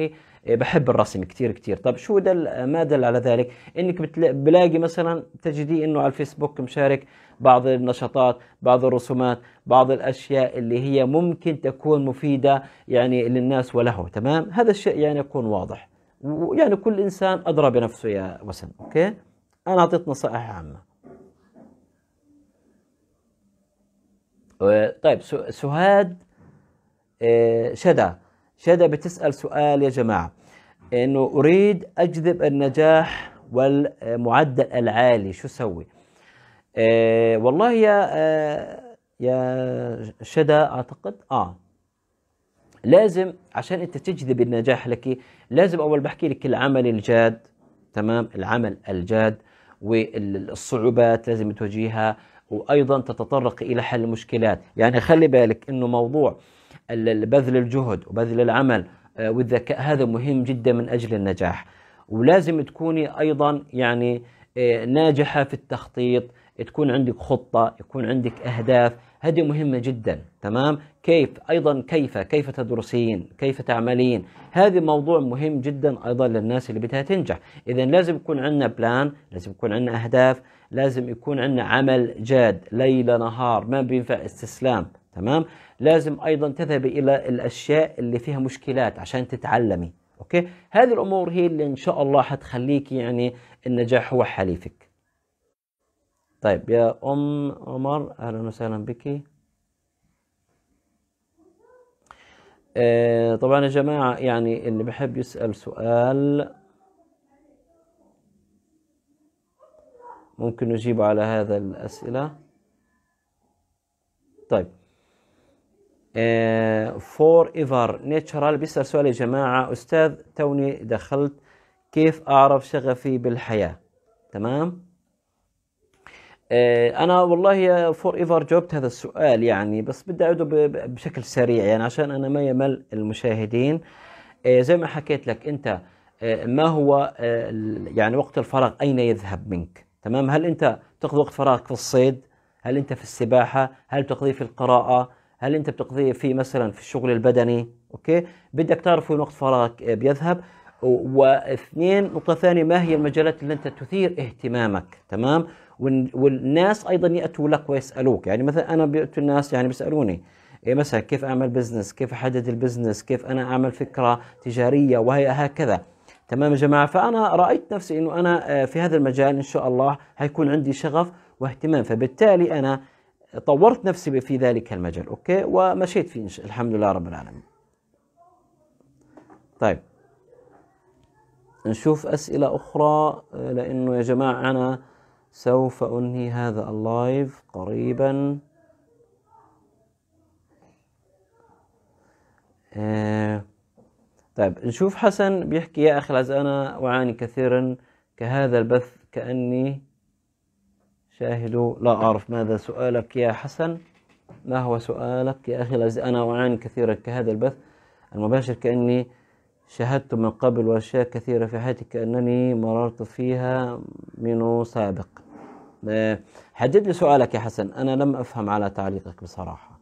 إيه، بحب الرسم كثير كثير طب شو دل ما دل على ذلك انك بلاقي مثلا تجدي انه على الفيسبوك مشارك بعض النشاطات بعض الرسومات بعض الاشياء اللي هي ممكن تكون مفيده يعني للناس وله تمام هذا الشيء يعني يكون واضح ويعني كل انسان ادرى بنفسه يا وسن اوكي انا اعطيت نصائح عامه طيب سهاد آه، شدا شدا بتسأل سؤال يا جماعة إنه أريد أجذب النجاح والمعدل العالي شو سوي آه، والله يا آه، يا شدا أعتقد آه لازم عشان أنت تجذب النجاح لك لازم أول بحكي لك العمل الجاد تمام العمل الجاد والصعوبات لازم تواجهها وايضا تتطرق الى حل المشكلات يعني خلي بالك انه موضوع بذل الجهد وبذل العمل آه، والذكاء هذا مهم جدا من اجل النجاح ولازم تكوني ايضا يعني آه، ناجحه في التخطيط تكون عندك خطه يكون عندك اهداف هذه مهمة جدا تمام كيف أيضا كيف كيف تدرسين كيف تعملين هذا موضوع مهم جدا أيضا للناس اللي بدها تنجح إذا لازم يكون عندنا بلان لازم يكون عندنا أهداف لازم يكون عندنا عمل جاد ليل نهار ما بينفع استسلام تمام لازم أيضا تذهبي إلى الأشياء اللي فيها مشكلات عشان تتعلمي أوكي هذه الأمور هي اللي إن شاء الله حتخليك يعني النجاح هو حليفك طيب يا أم عمر أهلا وسهلا بك آه، طبعا يا جماعة يعني اللي بحب يسأل سؤال ممكن نجيب على هذا الأسئلة طيب فور ايفر نيتشرال بيسأل سؤال يا جماعة أستاذ توني دخلت كيف أعرف شغفي بالحياة تمام آه، انا والله فور ايفر جاوبت هذا السؤال يعني بس بدي اعده بشكل سريع يعني عشان انا ما يمل المشاهدين آه، زي ما حكيت لك انت آه، ما هو يعني وقت الفراغ اين يذهب منك تمام هل انت تقضي وقت فراغك في الصيد هل انت في السباحه هل تقضيه في القراءه هل انت بتقضيه في مثلا في الشغل البدني اوكي بدك تعرف وين وقت فراغك بيذهب واثنين نقطه ثانيه ما هي المجالات اللي انت تثير اهتمامك تمام والناس ايضا ياتوا لك ويسالوك يعني مثلا انا بيأتوا الناس يعني بيسالوني إيه مثلا كيف اعمل بزنس كيف احدد البزنس كيف انا اعمل فكره تجاريه وهي هكذا تمام يا جماعه فانا رايت نفسي انه انا آه، في هذا المجال ان شاء الله حيكون عندي شغف واهتمام فبالتالي انا طورت نفسي في ذلك المجال اوكي ومشيت فيه الحمد لله رب العالمين طيب نشوف اسئله اخرى آه، لانه يا جماعه انا سوف أنهي هذا اللايف قريبا آه طيب نشوف حسن بيحكي يا أخي العزيز أنا أعاني كثيرا كهذا البث كأني شاهد لا أعرف ماذا سؤالك يا حسن ما هو سؤالك يا أخي العزيز أنا أعاني كثيرا كهذا البث المباشر كأني شاهدت من قبل وأشياء كثيرة في حياتي كأنني مررت فيها منه سابق آه، حدد لي سؤالك يا حسن أنا لم أفهم على تعليقك بصراحة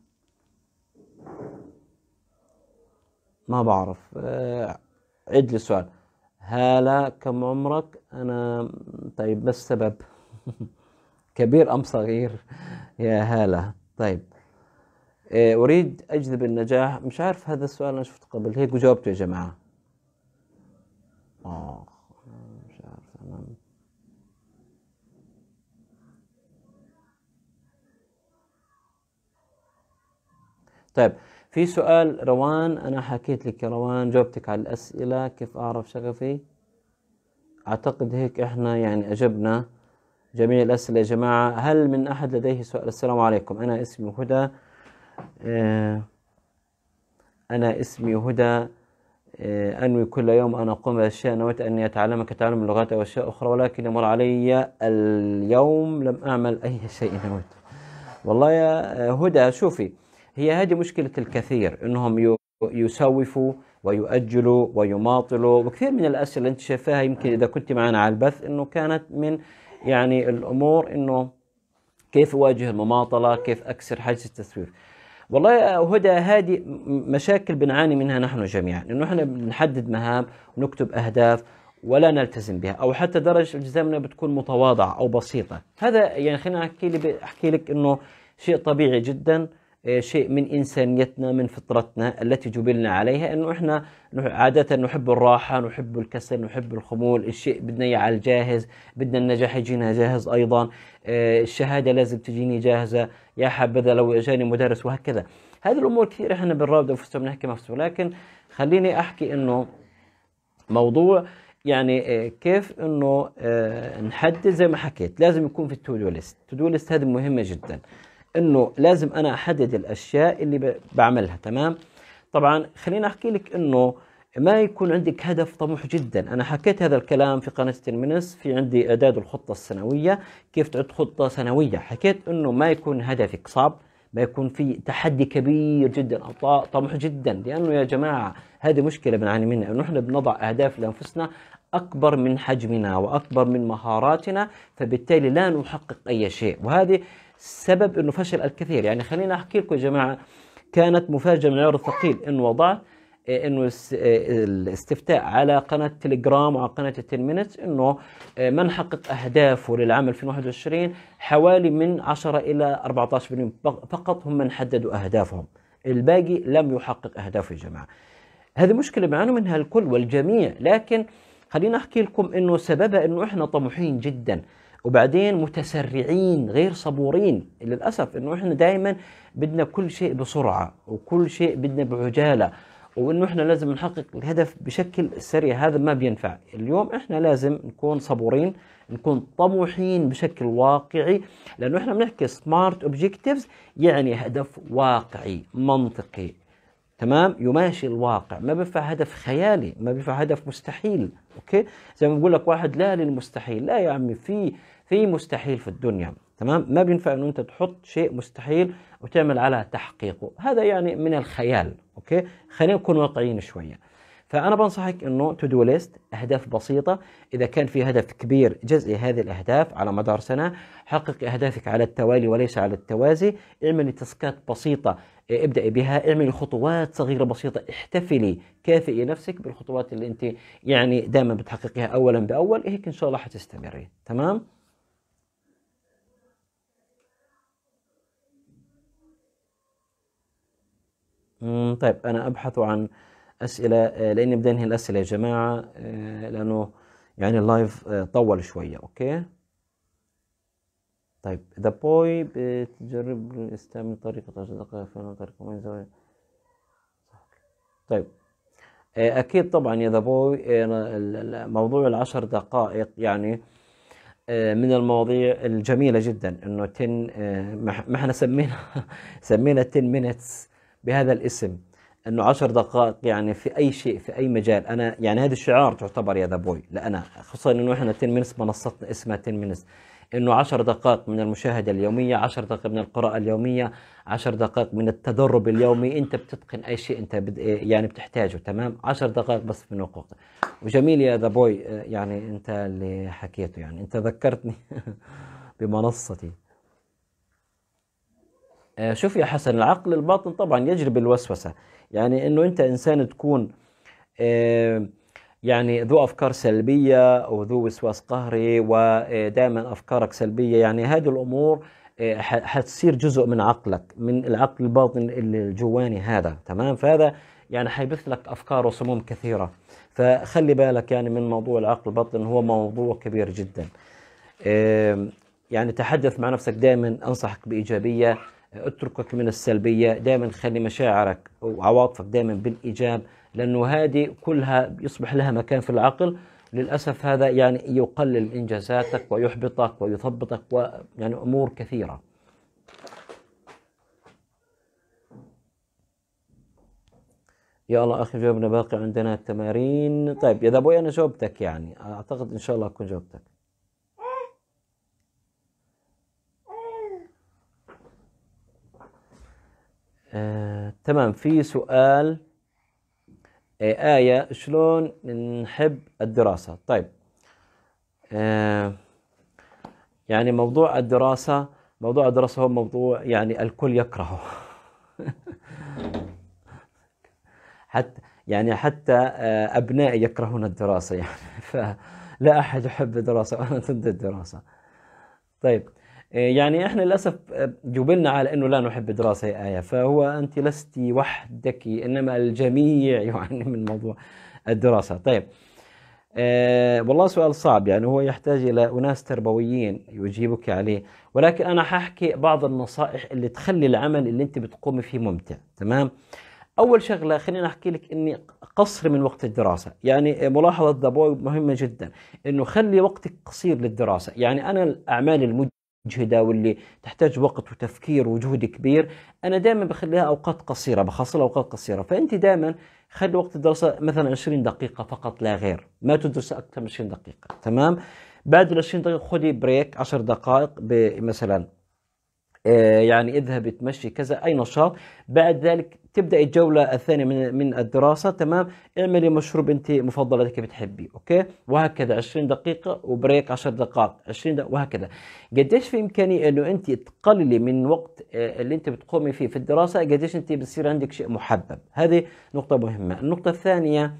ما بعرف آه، عد لي السؤال هلا كم عمرك أنا طيب ما السبب كبير أم صغير يا هلا طيب آه، أريد أجذب النجاح مش عارف هذا السؤال أنا شفته قبل هيك وجاوبته يا جماعة آه طيب في سؤال روان أنا حكيت لك يا روان جاوبتك على الأسئلة كيف أعرف شغفي أعتقد هيك إحنا يعني أجبنا جميع الأسئلة يا جماعة هل من أحد لديه سؤال السلام عليكم أنا اسمي هدى آه، أنا اسمي هدى آه، أنوي كل يوم أن أقوم بأشياء نويت ان أتعلم كتعلم اللغات أو أشياء أخرى ولكن يمر علي اليوم لم أعمل أي شيء نويت والله يا هدى شوفي هي هذه مشكلة الكثير أنهم يسوفوا ويؤجلوا ويماطلوا وكثير من الأسئلة اللي أنت شايفاها يمكن إذا كنت معنا على البث أنه كانت من يعني الأمور أنه كيف أواجه المماطلة كيف أكسر حاجز التسويف والله هدى هذه مشاكل بنعاني منها نحن جميعا انه نحن بنحدد مهام ونكتب اهداف ولا نلتزم بها او حتى درجه التزامنا بتكون متواضعه او بسيطه هذا يعني خلينا احكي لي احكي لك انه شيء طبيعي جدا آه، شيء من إنسانيتنا من فطرتنا التي جبلنا عليها أنه إحنا عادة نحب الراحة نحب الكسل نحب الخمول الشيء بدنا إياه على الجاهز بدنا النجاح يجينا جاهز أيضا آه، الشهادة لازم تجيني جاهزة يا حبذا لو أجاني مدرس وهكذا هذه الأمور كثيرة إحنا بنراود انفسنا بنحكي مع لكن خليني أحكي أنه موضوع يعني آه، كيف انه نحدد زي ما حكيت لازم يكون في التو دو ليست التو دو ليست هذه مهمه جدا انه لازم انا احدد الاشياء اللي بعملها تمام طبعا خليني احكي لك انه ما يكون عندك هدف طموح جدا انا حكيت هذا الكلام في قناه المنس في عندي اعداد الخطه السنويه كيف تعد خطه سنويه حكيت انه ما يكون هدفك صعب ما يكون في تحدي كبير جدا او طموح جدا لانه يا جماعه هذه مشكله بنعاني منها انه احنا بنضع اهداف لانفسنا اكبر من حجمنا واكبر من مهاراتنا فبالتالي لا نحقق اي شيء وهذه سبب انه فشل الكثير يعني خليني احكي لكم يا جماعه كانت مفاجاه من العرض الثقيل انه وضعت إيه، انه إيه، الاستفتاء على قناه تليجرام وعلى قناه التنمينت انه إيه، من حقق اهدافه للعام 2021 حوالي من 10 الى 14% فقط هم من حددوا اهدافهم الباقي لم يحقق اهدافه يا جماعه هذه مشكله بيعانوا منها الكل والجميع لكن خليني احكي لكم انه سببها انه احنا طموحين جدا وبعدين متسرعين غير صبورين للاسف انه احنا دائما بدنا كل شيء بسرعه وكل شيء بدنا بعجاله وانه احنا لازم نحقق الهدف بشكل سريع هذا ما بينفع اليوم احنا لازم نكون صبورين نكون طموحين بشكل واقعي لانه احنا بنحكي سمارت اوبجكتيفز يعني هدف واقعي منطقي تمام يماشي الواقع ما بينفع هدف خيالي ما بينفع هدف مستحيل اوكي زي ما بقول لك واحد لا للمستحيل لا يا عمي في في مستحيل في الدنيا تمام ما بينفع انه انت تحط شيء مستحيل وتعمل على تحقيقه هذا يعني من الخيال اوكي خلينا نكون واقعيين شويه فانا بنصحك انه تو دو ليست اهداف بسيطه اذا كان في هدف كبير جزئي هذه الاهداف على مدار سنه حقق اهدافك على التوالي وليس على التوازي اعمل تسكات بسيطه ابدأي بها اعملي خطوات صغيرة بسيطة احتفلي كافئي نفسك بالخطوات اللي انت يعني دائما بتحققيها اولا باول إيه، هيك ان شاء الله حتستمري تمام طيب انا ابحث عن اسئله آه، لاني بدي انهي الاسئله يا جماعه آه، لانه يعني اللايف آه، طول شويه اوكي طيب ذا بوي بتجرب استعمل طريقة أصدقائها فعلا طريقة زاوية طيب آه، أكيد طبعا يا ذا بوي آه، موضوع العشر دقائق يعني آه، من المواضيع الجميلة جدا انه 10 ما احنا سمينا سمينا 10 minutes بهذا الاسم انه 10 دقائق يعني في اي شيء في اي مجال انا يعني هذا الشعار تعتبر يا ذا بوي لانا خصوصا انه احنا 10 minutes منصتنا اسمها 10 minutes أنه 10 دقائق من المشاهدة اليومية 10 دقائق من القراءة اليومية 10 دقائق من التدرب اليومي أنت بتتقن أي شيء أنت بد... يعني بتحتاجه تمام 10 دقائق بس من وقتك وجميل يا ذا بوي يعني أنت اللي حكيته يعني أنت ذكرتني بمنصتي آه، شوف يا حسن العقل الباطن طبعا يجري بالوسوسة يعني أنه أنت إنسان تكون آه يعني ذو افكار سلبيه وذو وسواس قهري ودائما افكارك سلبيه يعني هذه الامور آه، حتصير جزء من عقلك من العقل الباطن الجواني هذا تمام فهذا يعني حيبث لك افكار وسموم كثيره فخلي بالك يعني من موضوع العقل الباطن هو موضوع كبير جدا يعني تحدث مع نفسك دائما انصحك بايجابيه اتركك من السلبيه دائما خلي مشاعرك وعواطفك دائما بالايجاب لأنه هذه كلها يصبح لها مكان في العقل للأسف هذا يعني يقلل إنجازاتك ويحبطك ويثبطك ويعني أمور كثيرة يا الله أخي جاوبنا باقي عندنا التمارين طيب يا أبوي أنا جاوبتك يعني أعتقد إن شاء الله أكون جاوبتك آه، تمام في سؤال إيه،, آية شلون نحب الدراسة طيب إيه، يعني موضوع الدراسة موضوع الدراسة هو موضوع يعني الكل يكرهه حتى يعني حتى آه، أبنائي يكرهون الدراسة يعني فلا أحد يحب الدراسة وأنا ضد الدراسة طيب آه، يعني احنا للاسف آه، جبلنا على انه لا نحب دراسه يا ايه فهو انت لست وحدك انما الجميع يعاني من موضوع الدراسه طيب أه والله سؤال صعب يعني هو يحتاج الى اناس تربويين يجيبك عليه ولكن انا حاحكي بعض النصائح اللي تخلي العمل اللي انت بتقومي فيه ممتع تمام اول شغله خليني احكي لك اني قصر من وقت الدراسه يعني ملاحظه ذا مهمه جدا انه خلي وقتك قصير للدراسه يعني انا الاعمال المد جهدها واللي تحتاج وقت وتفكير وجهد كبير انا دائما بخليها اوقات قصيره بخصصها اوقات قصيره فانت دائما خلي وقت الدراسه مثلا 20 دقيقه فقط لا غير ما تدرس اكثر من 20 دقيقه تمام بعد ال 20 دقيقه خذي بريك 10 دقائق مثلا آه، يعني اذهب تمشي كذا اي نشاط بعد ذلك تبدا الجوله الثانيه من من الدراسه تمام اعملي مشروب انت مفضل لك اوكي وهكذا 20 دقيقه وبريك 10 دقائق 20 دقيقة وهكذا قديش في امكانيه انه انت تقللي من وقت آه، اللي انت بتقومي فيه في الدراسه قديش انت بتصير عندك شيء محبب هذه نقطه مهمه النقطه الثانيه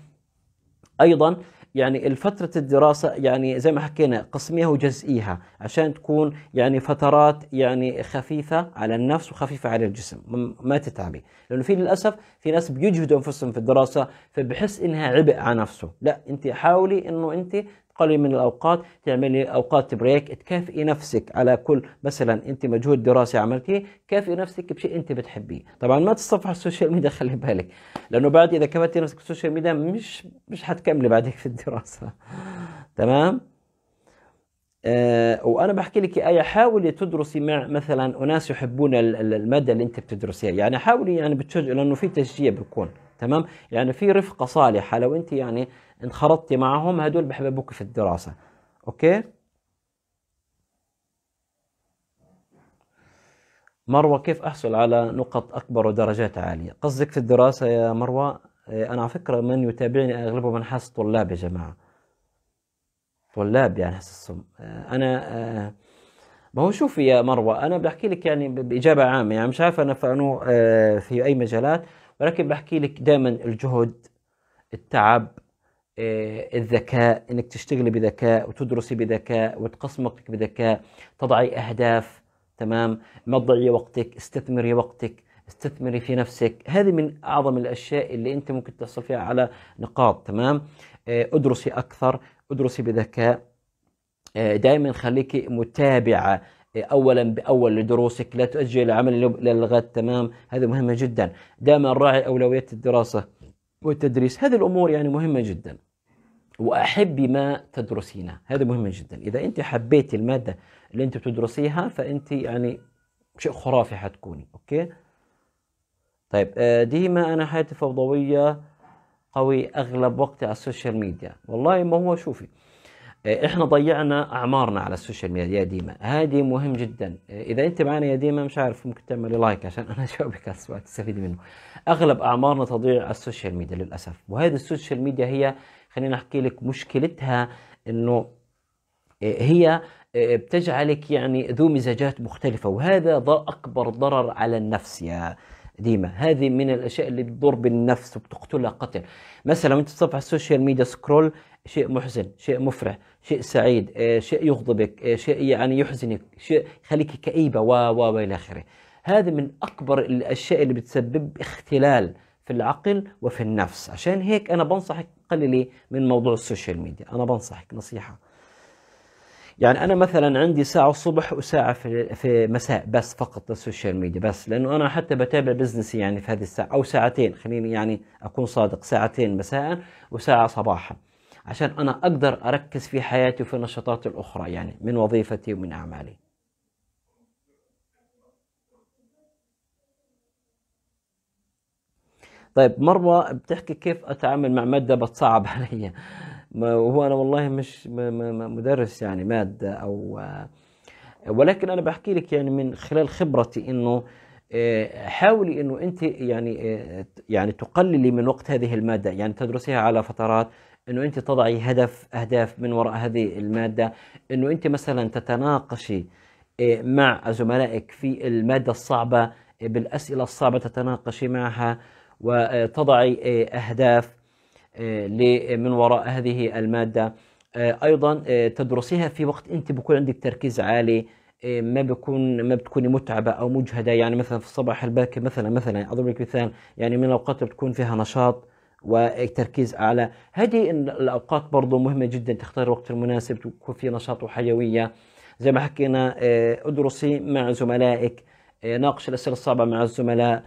ايضا يعني الفترة الدراسة يعني زي ما حكينا قسميها وجزئيها عشان تكون يعني فترات يعني خفيفة على النفس وخفيفة على الجسم ما تتعبي لأنه في للأسف في ناس بيجهدوا أنفسهم في الدراسة فبحس إنها عبء على نفسه لا أنت حاولي إنه أنت قليل من الأوقات تعملي أوقات بريك تكافئي نفسك على كل مثلا أنت مجهود دراسي عملتيه كافئي نفسك بشيء أنت بتحبيه طبعا ما تتصفح السوشيال ميديا خلي بالك لأنه بعد إذا كفتي نفسك السوشيال ميديا مش مش حتكملي بعدك في الدراسة تمام آه، وانا بحكي لك اي حاولي تدرسي مع مثلا اناس يحبون الماده اللي انت بتدرسيها يعني حاولي يعني بتشجع لانه في تشجيع بيكون تمام يعني في رفقه صالحه لو انت يعني انخرطتي معهم هدول بحببوك في الدراسه اوكي مروة كيف أحصل على نقط أكبر ودرجات عالية؟ قصدك في الدراسة يا مروة آه، أنا على فكرة من يتابعني أغلبهم من حاس طلاب يا جماعة طلاب يعني حسسهم آه، انا آه، ما هو شوفي يا مروه انا بحكي لك يعني باجابه عامه يعني مش عارف انا فانو آه، في اي مجالات ولكن بحكي لك دائما الجهد التعب الذكاء انك تشتغلي بذكاء وتدرسي بذكاء وتقسمك بذكاء تضعي اهداف تمام ما تضيعي وقتك استثمري وقتك استثمري في نفسك هذه من اعظم الاشياء اللي انت ممكن تحصل فيها على نقاط تمام ادرسي اكثر ادرسي بذكاء آه، دائما خليكي متابعه آه، اولا باول لدروسك لا تؤجل العمل للغد تمام هذا مهمه جدا دائما راعي اولويات الدراسه والتدريس هذه الامور يعني مهمه جدا واحبي ما تدرسينه هذا مهم جدا اذا انت حبيتي الماده اللي انت بتدرسيها فانت يعني شيء خرافي حتكوني اوكي طيب آه، ديما انا حياتي فوضويه قوي اغلب وقتي على السوشيال ميديا والله ما هو شوفي إيه، احنا ضيعنا اعمارنا على السوشيال ميديا يا ديما هذه مهم جدا اذا انت معنا يا ديما مش عارف ممكن تعملي لايك عشان انا جاوبك على السؤال تستفيدي منه اغلب اعمارنا تضيع على السوشيال ميديا للاسف وهذه السوشيال ميديا هي خليني احكي لك مشكلتها انه إيه، هي إيه، بتجعلك يعني ذو مزاجات مختلفه وهذا اكبر ضرر على النفس يا ديما هذه من الاشياء اللي تضر بالنفس وبتقتلها قتل مثلا انت تصفح السوشيال ميديا سكرول شيء محزن شيء مفرح شيء سعيد آه، شيء يغضبك آه، شيء يعني يحزنك شيء يخليك كئيبه و و الى اخره هذا من اكبر الاشياء اللي بتسبب اختلال في العقل وفي النفس عشان هيك انا بنصحك قللي من موضوع السوشيال ميديا انا بنصحك نصيحه يعني انا مثلا عندي ساعه الصبح وساعه في في مساء بس فقط للسوشيال ميديا بس لانه انا حتى بتابع بزنسي يعني في هذه الساعه او ساعتين خليني يعني اكون صادق ساعتين مساء وساعه صباحا عشان انا اقدر اركز في حياتي وفي النشاطات الاخرى يعني من وظيفتي ومن اعمالي طيب مرة بتحكي كيف أتعامل مع مادة بتصعب علي وهو انا والله مش مدرس يعني ماده او آه، ولكن انا بحكي لك يعني من خلال خبرتي انه آه، حاولي انه انت يعني آه، يعني تقللي من وقت هذه الماده يعني تدرسيها على فترات انه انت تضعي هدف اهداف من وراء هذه الماده انه انت مثلا تتناقشي مع زملائك في الماده الصعبه بالاسئله الصعبه تتناقشي معها وتضعي اهداف آه، من وراء هذه المادة آه، أيضا آه، تدرسيها في وقت أنت بكون عندك تركيز عالي ما بكون ما بتكوني متعبة أو مجهدة يعني مثلا في الصباح الباكر مثلا مثلا يعني أضرب لك مثال يعني من الأوقات بتكون فيها نشاط وتركيز أعلى هذه الأوقات برضو مهمة جدا تختار الوقت المناسب تكون في نشاط وحيوية زي ما حكينا ادرسي مع زملائك ناقش الأسئلة الصعبة مع الزملاء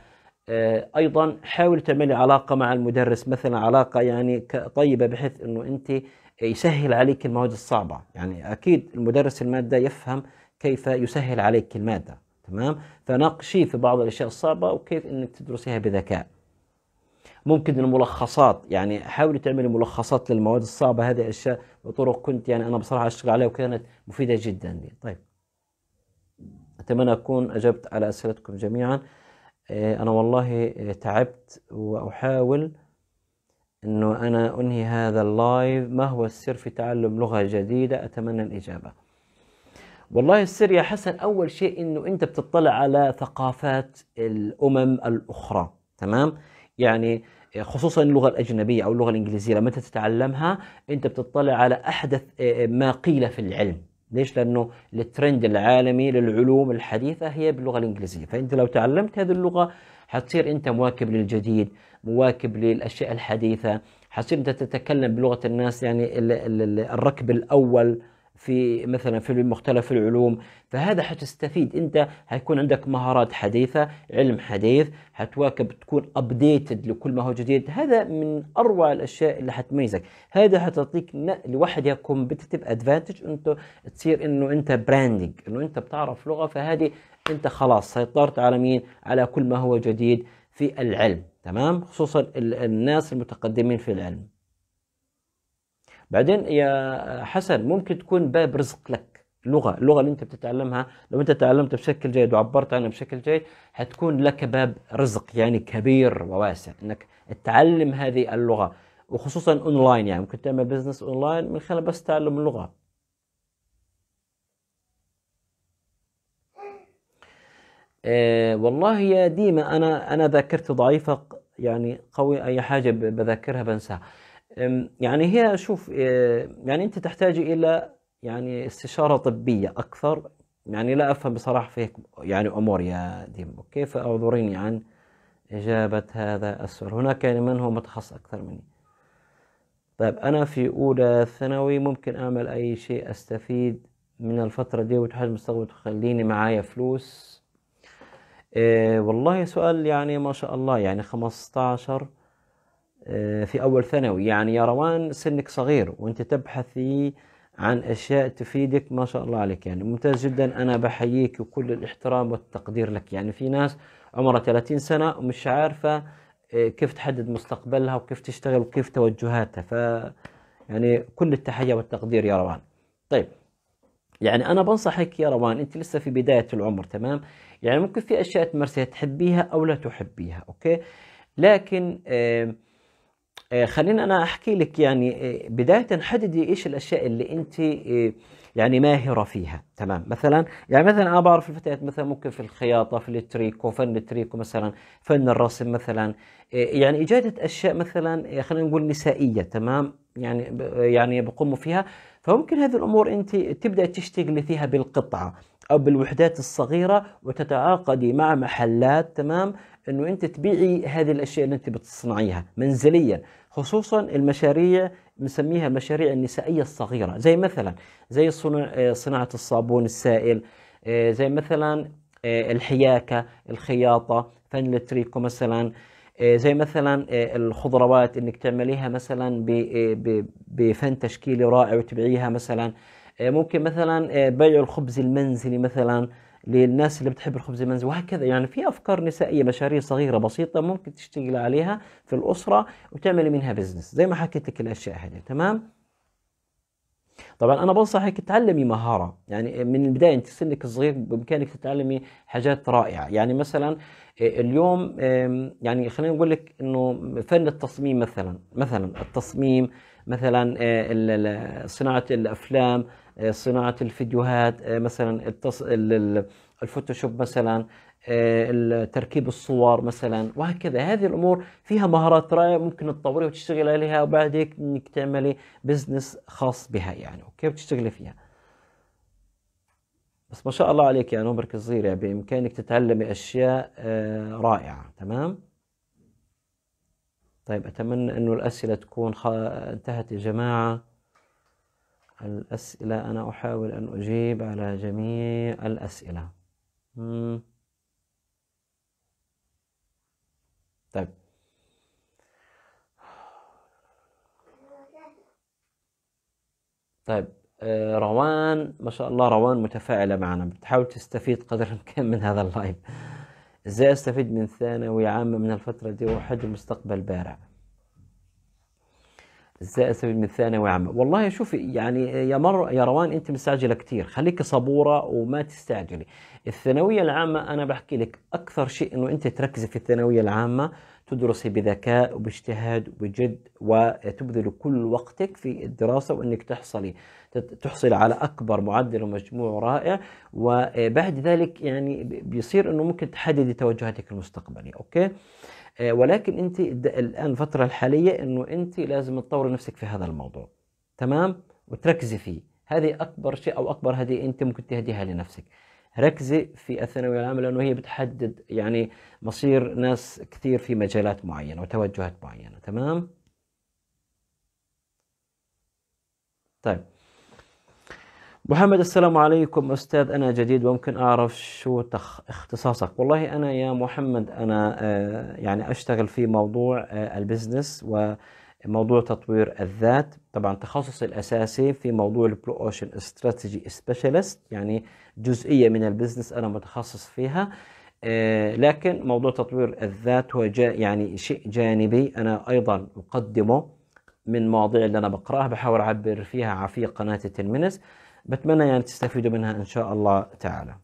آه، ايضا حاول تعملي علاقه مع المدرس مثلا علاقه يعني طيبه بحيث انه انت يسهل عليك المواد الصعبه يعني اكيد المدرس الماده يفهم كيف يسهل عليك الماده تمام فناقشي في بعض الاشياء الصعبه وكيف انك تدرسيها بذكاء ممكن الملخصات يعني حاولي تعملي ملخصات للمواد الصعبه هذه اشياء بطرق كنت يعني انا بصراحه اشتغل عليها وكانت مفيده جدا لي طيب اتمنى اكون اجبت على اسئلتكم جميعا آه، أنا والله آه، تعبت وأحاول أنه أنا أنهي هذا اللايف ما هو السر في تعلم لغة جديدة أتمنى الإجابة والله السر يا حسن أول شيء أنه أنت بتطلع على ثقافات الأمم الأخرى تمام يعني آه، خصوصا اللغه الاجنبيه او اللغه الانجليزيه لما انت تتعلمها انت بتطلع على احدث ما قيل في العلم ليش؟ لأنه الترند العالمي للعلوم الحديثة هي باللغة الإنجليزية فأنت لو تعلمت هذه اللغة حتصير أنت مواكب للجديد مواكب للأشياء الحديثة حتصير أنت تتكلم بلغة الناس يعني الركب الأول في مثلا في مختلف العلوم فهذا حتستفيد انت حيكون عندك مهارات حديثه علم حديث حتواكب تكون ابديتد لكل ما هو جديد هذا من اروع الاشياء اللي حتميزك هذا حتعطيك لوحدها كومبتيتيف ادفانتج انت تصير انه انت براندنج انه انت بتعرف لغه فهذه انت خلاص سيطرت على مين على كل ما هو جديد في العلم تمام خصوصا الناس المتقدمين في العلم بعدين يا حسن ممكن تكون باب رزق لك لغه اللغه اللي انت بتتعلمها لو انت تعلمتها بشكل جيد وعبرت عنها بشكل جيد حتكون لك باب رزق يعني كبير وواسع انك تعلم هذه اللغه وخصوصا اونلاين يعني ممكن تعمل بزنس اونلاين من خلال بس تعلم اللغه أه والله يا ديما انا انا ذاكرتي ضعيفه يعني قوي اي حاجه بذاكرها بنساها يعني هي شوف آه، يعني انت تحتاج الى يعني استشاره طبيه اكثر يعني لا افهم بصراحه فيك يعني امور يا ديمو كيف اعذريني عن اجابه هذا السؤال هناك يعني من هو متخصص اكثر مني طيب انا في اولى ثانوي ممكن اعمل اي شيء استفيد من الفتره دي وتحاج مستقبل تخليني معايا فلوس إيه والله سؤال يعني ما شاء الله يعني 15 آه، في أول ثانوي يعني يا روان سنك صغير وأنت تبحثي عن أشياء تفيدك ما شاء الله عليك يعني ممتاز جدا أنا بحييك وكل الاحترام والتقدير لك يعني في ناس عمرها 30 سنة ومش عارفة آه، كيف تحدد مستقبلها وكيف تشتغل وكيف توجهاتها ف يعني كل التحية والتقدير يا روان طيب يعني أنا بنصحك يا روان أنت لسه في بداية العمر تمام يعني ممكن في أشياء تمارسيها تحبيها أو لا تحبيها أوكي لكن آه آه، خليني انا احكي لك يعني آه، بدايه حددي ايش الاشياء اللي انت آه، يعني ماهره فيها تمام مثلا يعني مثلا انا بعرف الفتيات مثلا ممكن في الخياطه في التريكو فن التريكو مثلا فن الرسم مثلا يعني اجاده اشياء مثلا خلينا نقول نسائيه تمام يعني يعني بقوموا فيها فممكن هذه الامور انت تبداي تشتغلي فيها بالقطعه او بالوحدات الصغيره وتتعاقدي مع محلات تمام انه انت تبيعي هذه الاشياء اللي انت بتصنعيها منزليا خصوصا المشاريع بنسميها المشاريع النسائيه الصغيره زي مثلا زي آه، صناعه الصابون السائل آه، زي مثلا آه، الحياكه الخياطه فن التريكو مثلا زي مثلا الخضروات انك تعمليها مثلا بفن تشكيلي رائع وتبيعيها مثلا ممكن مثلا بيع الخبز المنزلي مثلا للناس اللي بتحب الخبز المنزل وهكذا يعني في افكار نسائيه مشاريع صغيره بسيطه ممكن تشتغل عليها في الاسره وتعملي منها بزنس زي ما حكيت لك الاشياء هذه تمام طبعا انا بنصحك تتعلمي مهاره يعني من البدايه انت سنك صغير بامكانك تتعلمي حاجات رائعه يعني مثلا آه، اليوم يعني خلينا نقول لك انه فن التصميم مثلا مثلا التصميم مثلا آه، صناعه الافلام آه، صناعه الفيديوهات آه، مثلا التص... الفوتوشوب مثلا آه، تركيب الصور مثلا وهكذا هذه الامور فيها مهارات رائعه ممكن تطوريها وتشتغل عليها وبعد هيك انك تعملي بزنس خاص بها يعني اوكي وتشتغلي فيها بس ما شاء الله عليك يعني عمرك صغير يعني بامكانك تتعلمي اشياء رائعه تمام طيب اتمنى انه الاسئله تكون انتهت يا جماعه الأسئلة أنا أحاول أن أجيب على جميع الأسئلة طيب طيب آه، روان ما شاء الله روان متفاعلة معنا بتحاول تستفيد قدر الإمكان من هذا اللايف إزاي أستفيد من ثانوي عامة من الفترة دي وأحد المستقبل بارع ازاي اسوي المثانه وعمة والله شوفي يعني يا مر يا روان انت مستعجله كثير خليك صبوره وما تستعجلي الثانويه العامه انا بحكي لك اكثر شيء انه انت تركزي في الثانويه العامه تدرسي بذكاء وباجتهاد وبجد وتبذلي كل وقتك في الدراسة وأنك تحصلي تحصل على أكبر معدل ومجموع رائع وبعد ذلك يعني بيصير أنه ممكن تحددي توجهاتك المستقبلية أوكي آه، ولكن انت الان الفتره الحاليه انه انت لازم تطوري نفسك في هذا الموضوع تمام وتركزي فيه هذه اكبر شيء او اكبر هديه انت ممكن تهديها لنفسك ركزي في الثانويه العامه لانه هي بتحدد يعني مصير ناس كثير في مجالات معينه وتوجهات معينه تمام طيب محمد السلام عليكم استاذ انا جديد وممكن اعرف شو تخ... اختصاصك والله انا يا محمد انا آه يعني اشتغل في موضوع آه البزنس وموضوع تطوير الذات طبعا تخصصي الاساسي في موضوع البلو اوشن استراتيجي سبيشالست يعني جزئيه من البزنس انا متخصص فيها آه، لكن موضوع تطوير الذات هو جا يعني شيء جانبي انا ايضا اقدمه من مواضيع اللي انا بقراها بحاول اعبر فيها في قناه 10 بتمنى يعني تستفيدوا منها ان شاء الله تعالى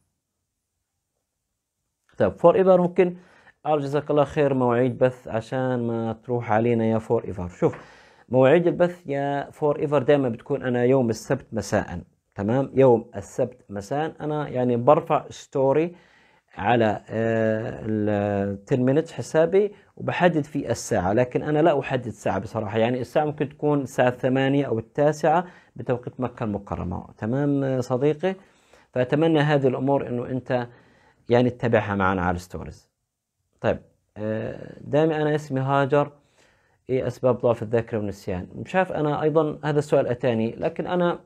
طيب فور ايفر ممكن ارجو جزاك الله خير مواعيد بث عشان ما تروح علينا يا فور ايفر شوف مواعيد البث يا فور ايفر دائما بتكون انا يوم السبت مساء تمام يوم السبت مساء انا يعني برفع ستوري على آه، ال 10 minutes حسابي وبحدد في الساعة لكن أنا لا أحدد ساعة بصراحة يعني الساعة ممكن تكون الساعة 8 أو التاسعة بتوقيت مكة المكرمة تمام صديقي فأتمنى هذه الأمور أنه أنت يعني تتابعها معنا على الستوريز طيب آه، دامي أنا اسمي هاجر إيه أسباب ضعف الذاكرة والنسيان مش عارف أنا أيضا هذا السؤال أتاني لكن أنا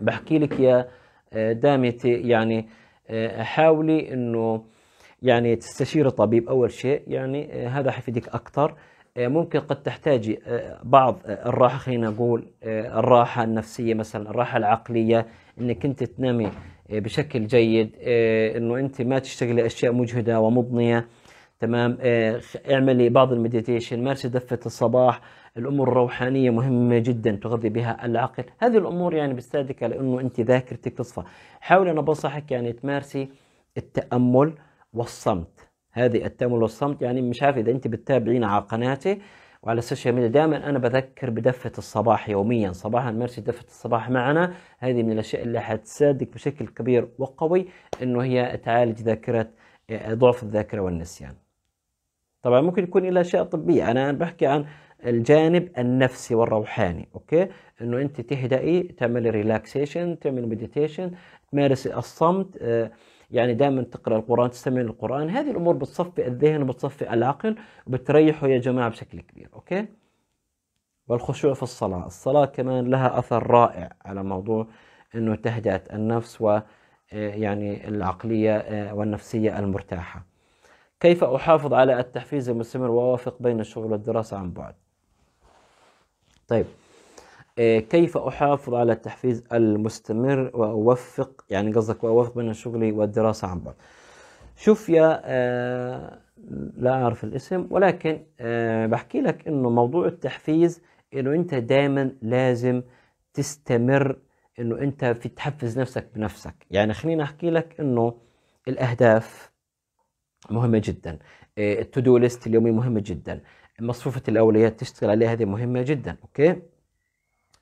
بحكي لك يا آه، دامتي يعني آه، حاولي أنه يعني تستشيري طبيب أول شيء يعني هذا حيفيدك أكثر آه، ممكن قد تحتاج آه، بعض آه، الراحه خلينا نقول الراحه النفسيه مثلا الراحه العقليه انك انت تنامي بشكل جيد انه انت ما تشتغلي اشياء مجهده ومضنيه تمام اعملي بعض المديتيشن مارسي دفه الصباح الامور الروحانيه مهمه جدا تغذي بها العقل هذه الامور يعني بتساعدك على انه انت ذاكرتك تصفى حاولي انا بنصحك يعني تمارسي التامل والصمت هذه التامل والصمت يعني مش عارف اذا انت بتتابعين على قناتي وعلى السوشيال ميديا دائما انا بذكر بدفه الصباح يوميا صباحا مرسي دفه الصباح معنا هذه من الاشياء اللي حتساعدك بشكل كبير وقوي انه هي تعالج ذاكره آه، ضعف الذاكره والنسيان طبعا ممكن يكون الى اشياء طبيه انا بحكي عن الجانب النفسي والروحاني اوكي انه انت تهدئي تعملي ريلاكسيشن تعملي مديتيشن تمارسي الصمت آه يعني دائما تقرا القران تستمع للقران هذه الامور بتصفي الذهن وبتصفي العقل وبتريحه يا جماعه بشكل كبير اوكي والخشوع في الصلاه الصلاه كمان لها اثر رائع على موضوع انه تهدئه النفس و آه، يعني العقليه آه، والنفسيه المرتاحه كيف احافظ على التحفيز المستمر واوافق بين الشغل والدراسه عن بعد طيب كيف أحافظ على التحفيز المستمر وأوفق يعني قصدك وأوفق بين شغلي والدراسة عن بعد شوف يا آه، لا أعرف الاسم ولكن آه، بحكي لك أنه موضوع التحفيز أنه أنت دائما لازم تستمر أنه أنت في تحفز نفسك بنفسك يعني خليني أحكي لك أنه الأهداف مهمة جدا آه، التو دو ليست اليومي مهمة جدا مصفوفة الأولويات تشتغل عليها هذه مهمة جدا أوكي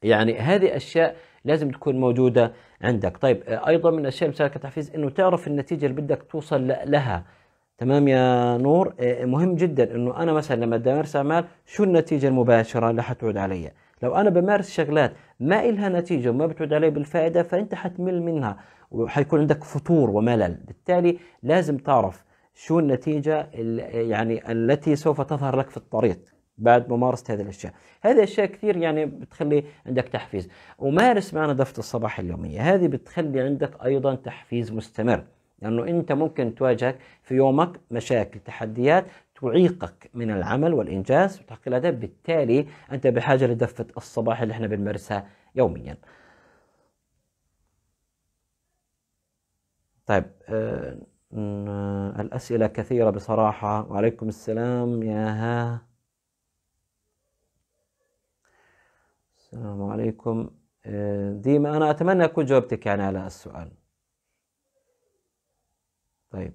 يعني هذه اشياء لازم تكون موجوده عندك طيب آه، ايضا من الاشياء المساعدة كتحفيز انه تعرف النتيجه اللي بدك توصل لها تمام يا نور آه، مهم جدا انه انا مثلا لما بدي امارس اعمال شو النتيجه المباشره اللي حتعود علي لو انا بمارس شغلات ما إلها نتيجه وما بتعود علي بالفائده فانت حتمل منها وحيكون عندك فتور وملل بالتالي لازم تعرف شو النتيجه يعني التي سوف تظهر لك في الطريق بعد ممارسة هذه الأشياء هذه أشياء كثير يعني بتخلي عندك تحفيز ومارس معنى دفة الصباح اليومية هذه بتخلي عندك أيضا تحفيز مستمر لأنه يعني أنت ممكن تواجهك في يومك مشاكل تحديات تعيقك من العمل والإنجاز وتحقيق الأداء بالتالي أنت بحاجة لدفة الصباح اللي احنا بنمارسها يوميا طيب آه الأسئلة كثيرة بصراحة وعليكم السلام يا ها السلام عليكم آه، ديما أنا أتمنى أكون جاوبتك يعني على السؤال طيب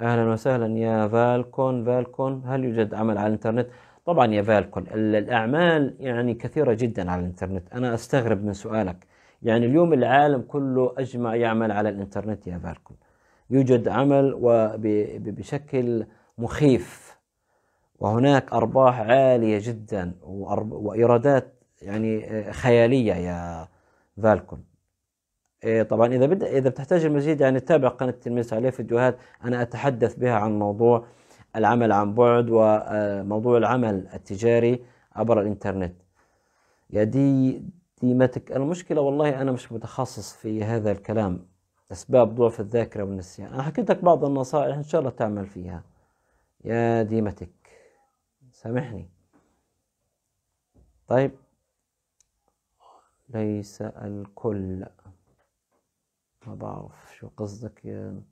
أهلا وسهلا يا فالكون فالكون هل يوجد عمل على الإنترنت؟ طبعا يا فالكون الأعمال يعني كثيرة جدا على الإنترنت أنا أستغرب من سؤالك يعني اليوم العالم كله أجمع يعمل على الإنترنت يا فالكون يوجد عمل وبشكل مخيف وهناك أرباح عالية جدا وإيرادات يعني آه، خيالية يا فالكون إيه، طبعا إذا بد... إذا بتحتاج المزيد يعني تابع قناة التلميذ عليه فيديوهات أنا أتحدث بها عن موضوع العمل عن بعد وموضوع آه، العمل التجاري عبر الإنترنت يا دي ديمتك المشكلة والله أنا مش متخصص في هذا الكلام أسباب ضعف الذاكرة والنسيان أنا حكيت لك بعض النصائح إن شاء الله تعمل فيها يا ديمتك سامحني طيب ليس الكل ما بعرف شو قصدك يا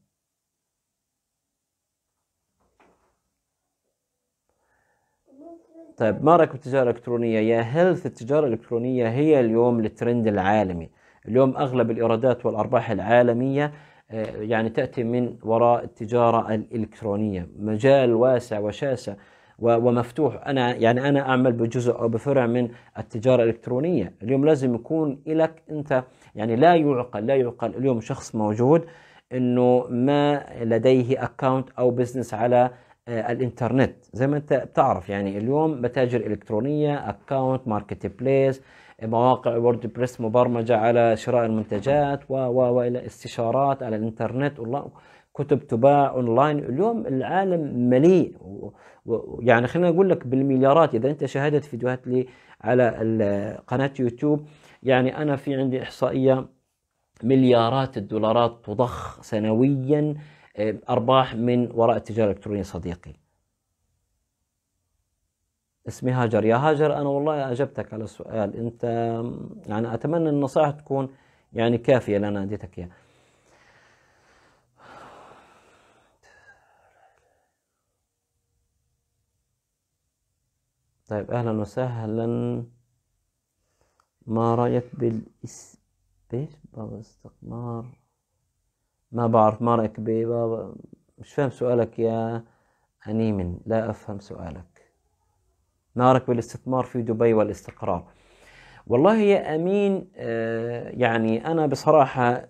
طيب ما رايك بالتجاره الالكترونيه يا هيلث التجاره الالكترونيه هي اليوم الترند العالمي اليوم اغلب الايرادات والارباح العالميه آه، يعني تاتي من وراء التجاره الالكترونيه مجال واسع وشاسع ومفتوح انا يعني انا اعمل بجزء او بفرع من التجاره الالكترونيه اليوم لازم يكون لك انت يعني لا يعقل لا يعقل اليوم شخص موجود انه ما لديه اكاونت او بزنس على آه، الانترنت زي ما انت بتعرف يعني اليوم متاجر الكترونيه اكاونت ماركت بليس مواقع وورد بريس مبرمجه على شراء المنتجات و و والى استشارات على الانترنت والله كتب تباع اونلاين اليوم العالم مليء يعني خلينا اقول لك بالمليارات اذا انت شاهدت فيديوهات لي على قناه يوتيوب يعني انا في عندي احصائيه مليارات الدولارات تضخ سنويا آه، ارباح من وراء التجاره الالكترونيه صديقي اسمي هاجر يا هاجر انا والله اجبتك على السؤال انت يعني اتمنى النصائح تكون يعني كافيه لنا اديتك اياها طيب أهلا وسهلا ما رأيك بالاس بيش بابا استقمار ما بعرف ما رأيك بابا مش فاهم سؤالك يا أنيمن لا أفهم سؤالك ما رأيك بالاستثمار في دبي والاستقرار والله يا أمين آه، يعني أنا بصراحة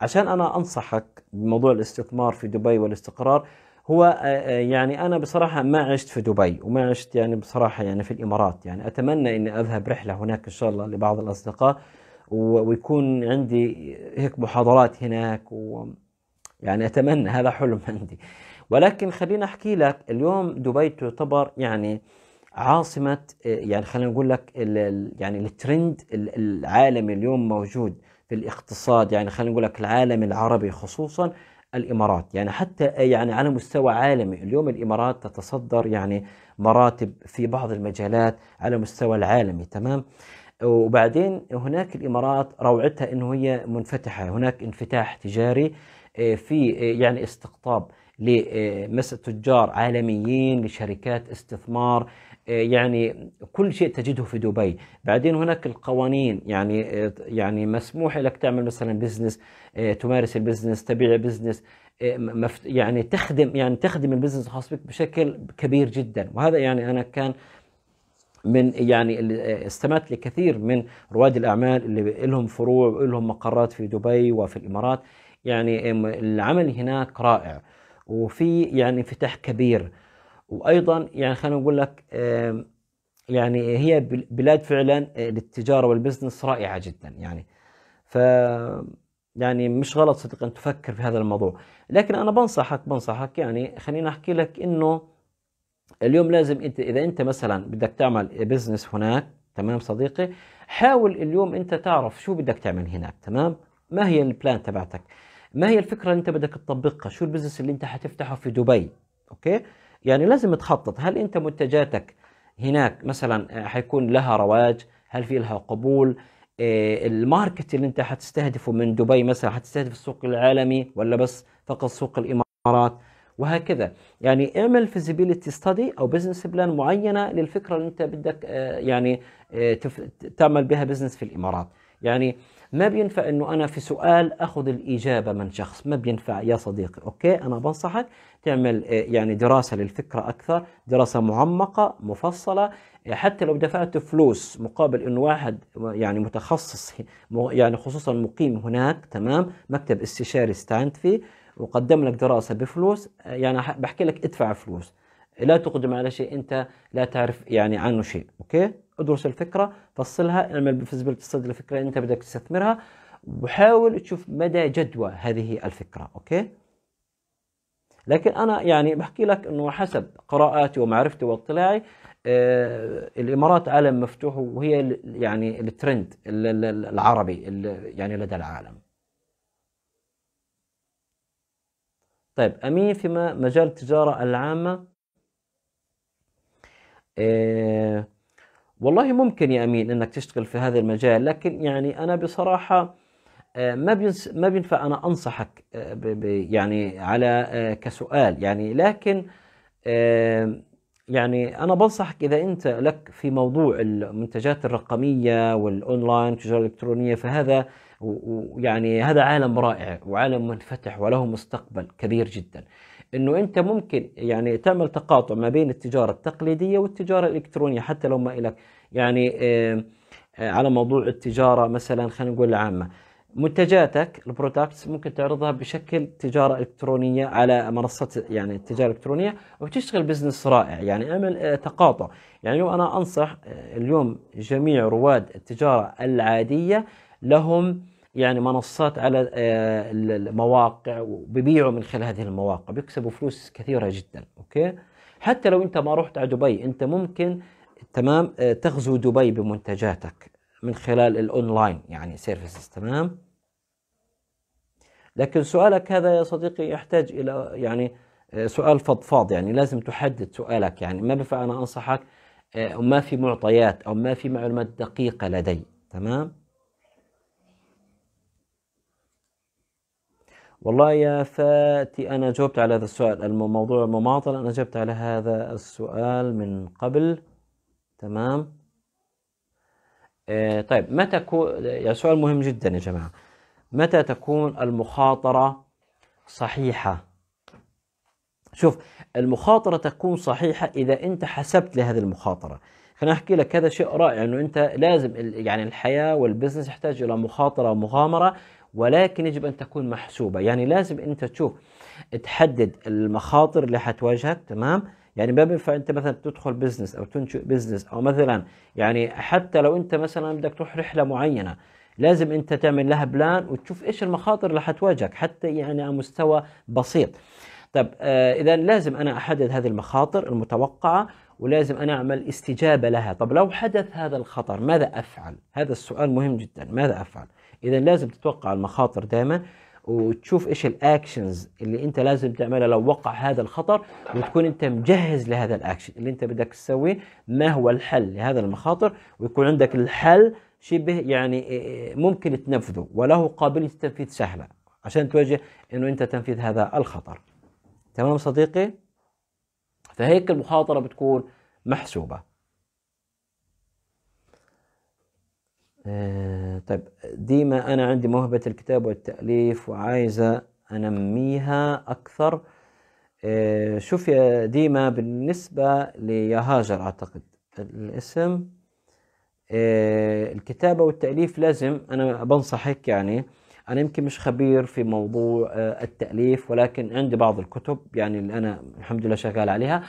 عشان أنا أنصحك بموضوع الاستثمار في دبي والاستقرار هو آه، آه، يعني انا بصراحه ما عشت في دبي وما عشت يعني بصراحه يعني في الامارات يعني اتمنى اني اذهب رحله هناك ان شاء الله لبعض الاصدقاء ويكون عندي هيك محاضرات هناك و يعني اتمنى هذا حلم عندي ولكن خليني احكي لك اليوم دبي تعتبر يعني عاصمة آه، يعني خلينا نقول لك يعني الترند العالمي اليوم موجود في الاقتصاد يعني خلينا نقول لك العالم العربي خصوصا الامارات يعني حتى يعني على مستوى عالمي اليوم الامارات تتصدر يعني مراتب في بعض المجالات على مستوى العالمي تمام وبعدين هناك الامارات روعتها انه هي منفتحه هناك انفتاح تجاري آه، في آه، يعني استقطاب لمس تجار عالميين لشركات استثمار آه، يعني كل شيء تجده في دبي بعدين هناك القوانين يعني آه، يعني مسموح لك تعمل مثلا بزنس آه، تمارس البزنس تبيع بزنس يعني تخدم يعني تخدم البزنس الخاص بك بشكل كبير جدا وهذا يعني انا كان من يعني استمعت لكثير من رواد الاعمال اللي لهم فروع ولهم مقرات في دبي وفي الامارات يعني العمل هناك رائع وفي يعني انفتاح كبير وايضا يعني خلينا نقول لك يعني هي بلاد فعلا آه، للتجاره والبزنس رائعه جدا يعني ف يعني مش غلط صدق ان تفكر في هذا الموضوع لكن انا بنصحك بنصحك يعني خليني احكي لك انه اليوم لازم انت اذا انت مثلا بدك تعمل بزنس هناك تمام صديقي حاول اليوم انت تعرف شو بدك تعمل هناك تمام ما هي البلان تبعتك ما هي الفكره اللي انت بدك تطبقها شو البزنس اللي انت حتفتحه في دبي اوكي يعني لازم تخطط هل انت منتجاتك هناك مثلا آه، حيكون لها رواج هل في لها قبول آه، الماركت اللي انت حتستهدفه من دبي مثلا حتستهدف السوق العالمي ولا بس فقط سوق الامارات وهكذا يعني اعمل فيزيبيليتي ستدي او بزنس بلان معينه للفكره اللي انت بدك آه، يعني تعمل بها بزنس في الامارات يعني ما بينفع انه انا في سؤال اخذ الاجابه من شخص ما بينفع يا صديقي اوكي انا بنصحك تعمل آه، يعني دراسه للفكره اكثر دراسه معمقه مفصله حتى لو دفعت فلوس مقابل انه واحد يعني متخصص يعني خصوصا مقيم هناك تمام مكتب استشاري استعنت فيه وقدم لك دراسه بفلوس آه، يعني بحكي لك ادفع فلوس لا تقدم على شيء انت لا تعرف يعني عنه شيء اوكي ادرس الفكره فصلها لما تصدر الفكره انت بدك تستثمرها وحاول تشوف مدى جدوى هذه الفكره اوكي لكن انا يعني بحكي لك انه حسب قراءاتي ومعرفتي واطلاعي آه الامارات عالم مفتوح وهي يعني الترند العربي يعني لدى العالم طيب امين فيما مجال التجاره العامه إيه والله ممكن يا امين انك تشتغل في هذا المجال لكن يعني انا بصراحه آه، ما بينس ما بينفع انا انصحك آه، يعني على آه، كسؤال يعني لكن يعني انا بنصحك اذا انت لك في موضوع المنتجات الرقميه والاونلاين التجاره الالكترونيه فهذا ويعني هذا عالم رائع وعالم منفتح وله مستقبل كبير جدا. انه انت ممكن يعني تعمل تقاطع ما بين التجاره التقليديه والتجاره الالكترونيه حتى لو ما الك يعني آه، على موضوع التجاره مثلا خلينا نقول العامه منتجاتك البرودكتس ممكن تعرضها بشكل تجاره الكترونيه على منصه يعني التجاره الالكترونيه وتشتغل بزنس رائع يعني اعمل آه، تقاطع يعني انا انصح آه، اليوم جميع رواد التجاره العاديه لهم يعني منصات على آه، المواقع وبيبيعوا من خلال هذه المواقع بيكسبوا فلوس كثيره جدا اوكي حتى لو انت ما رحت على دبي انت ممكن تمام آه، تغزو دبي بمنتجاتك من خلال الاونلاين يعني سيرفيسز تمام لكن سؤالك هذا يا صديقي يحتاج الى يعني آه، سؤال فضفاض يعني لازم تحدد سؤالك يعني ما بفع انا انصحك وما في معطيات او ما في معلومات دقيقه لدي تمام والله يا فاتي أنا جاوبت على هذا السؤال الموضوع مماطلة أنا جاوبت على هذا السؤال من قبل تمام آه طيب متى كو... يا سؤال مهم جدا يا جماعة متى تكون المخاطرة صحيحة شوف المخاطرة تكون صحيحة إذا أنت حسبت لهذه المخاطرة خليني أحكي لك هذا شيء رائع أنه أنت لازم يعني الحياة والبزنس يحتاج إلى مخاطرة ومغامرة ولكن يجب أن تكون محسوبة يعني لازم أنت تشوف تحدد المخاطر اللي حتواجهك تمام يعني ما بينفع انت مثلا تدخل بزنس او تنشئ بزنس او مثلا يعني حتى لو انت مثلا بدك تروح رحله معينه لازم انت تعمل لها بلان وتشوف ايش المخاطر اللي حتواجهك حتى يعني على مستوى بسيط طب آه اذا لازم انا احدد هذه المخاطر المتوقعه ولازم أنا أعمل استجابة لها طب لو حدث هذا الخطر ماذا أفعل هذا السؤال مهم جدا ماذا أفعل إذا لازم تتوقع المخاطر دائما وتشوف إيش الأكشنز اللي أنت لازم تعملها لو وقع هذا الخطر وتكون أنت مجهز لهذا الأكشن اللي أنت بدك تسويه ما هو الحل لهذا المخاطر ويكون عندك الحل شبه يعني إيه، إيه، ممكن تنفذه وله قابلية التنفيذ سهلة عشان تواجه أنه أنت تنفيذ هذا الخطر تمام صديقي؟ فهيك المخاطرة بتكون محسوبة آه، طيب ديما أنا عندي موهبة الكتاب والتأليف وعايزة أنميها أكثر آه، شوف يا ديما بالنسبة ليا هاجر أعتقد الاسم آه، الكتابة والتأليف لازم أنا بنصحك يعني انا يمكن مش خبير في موضوع آه، التاليف ولكن عندي بعض الكتب يعني اللي انا الحمد لله شغال عليها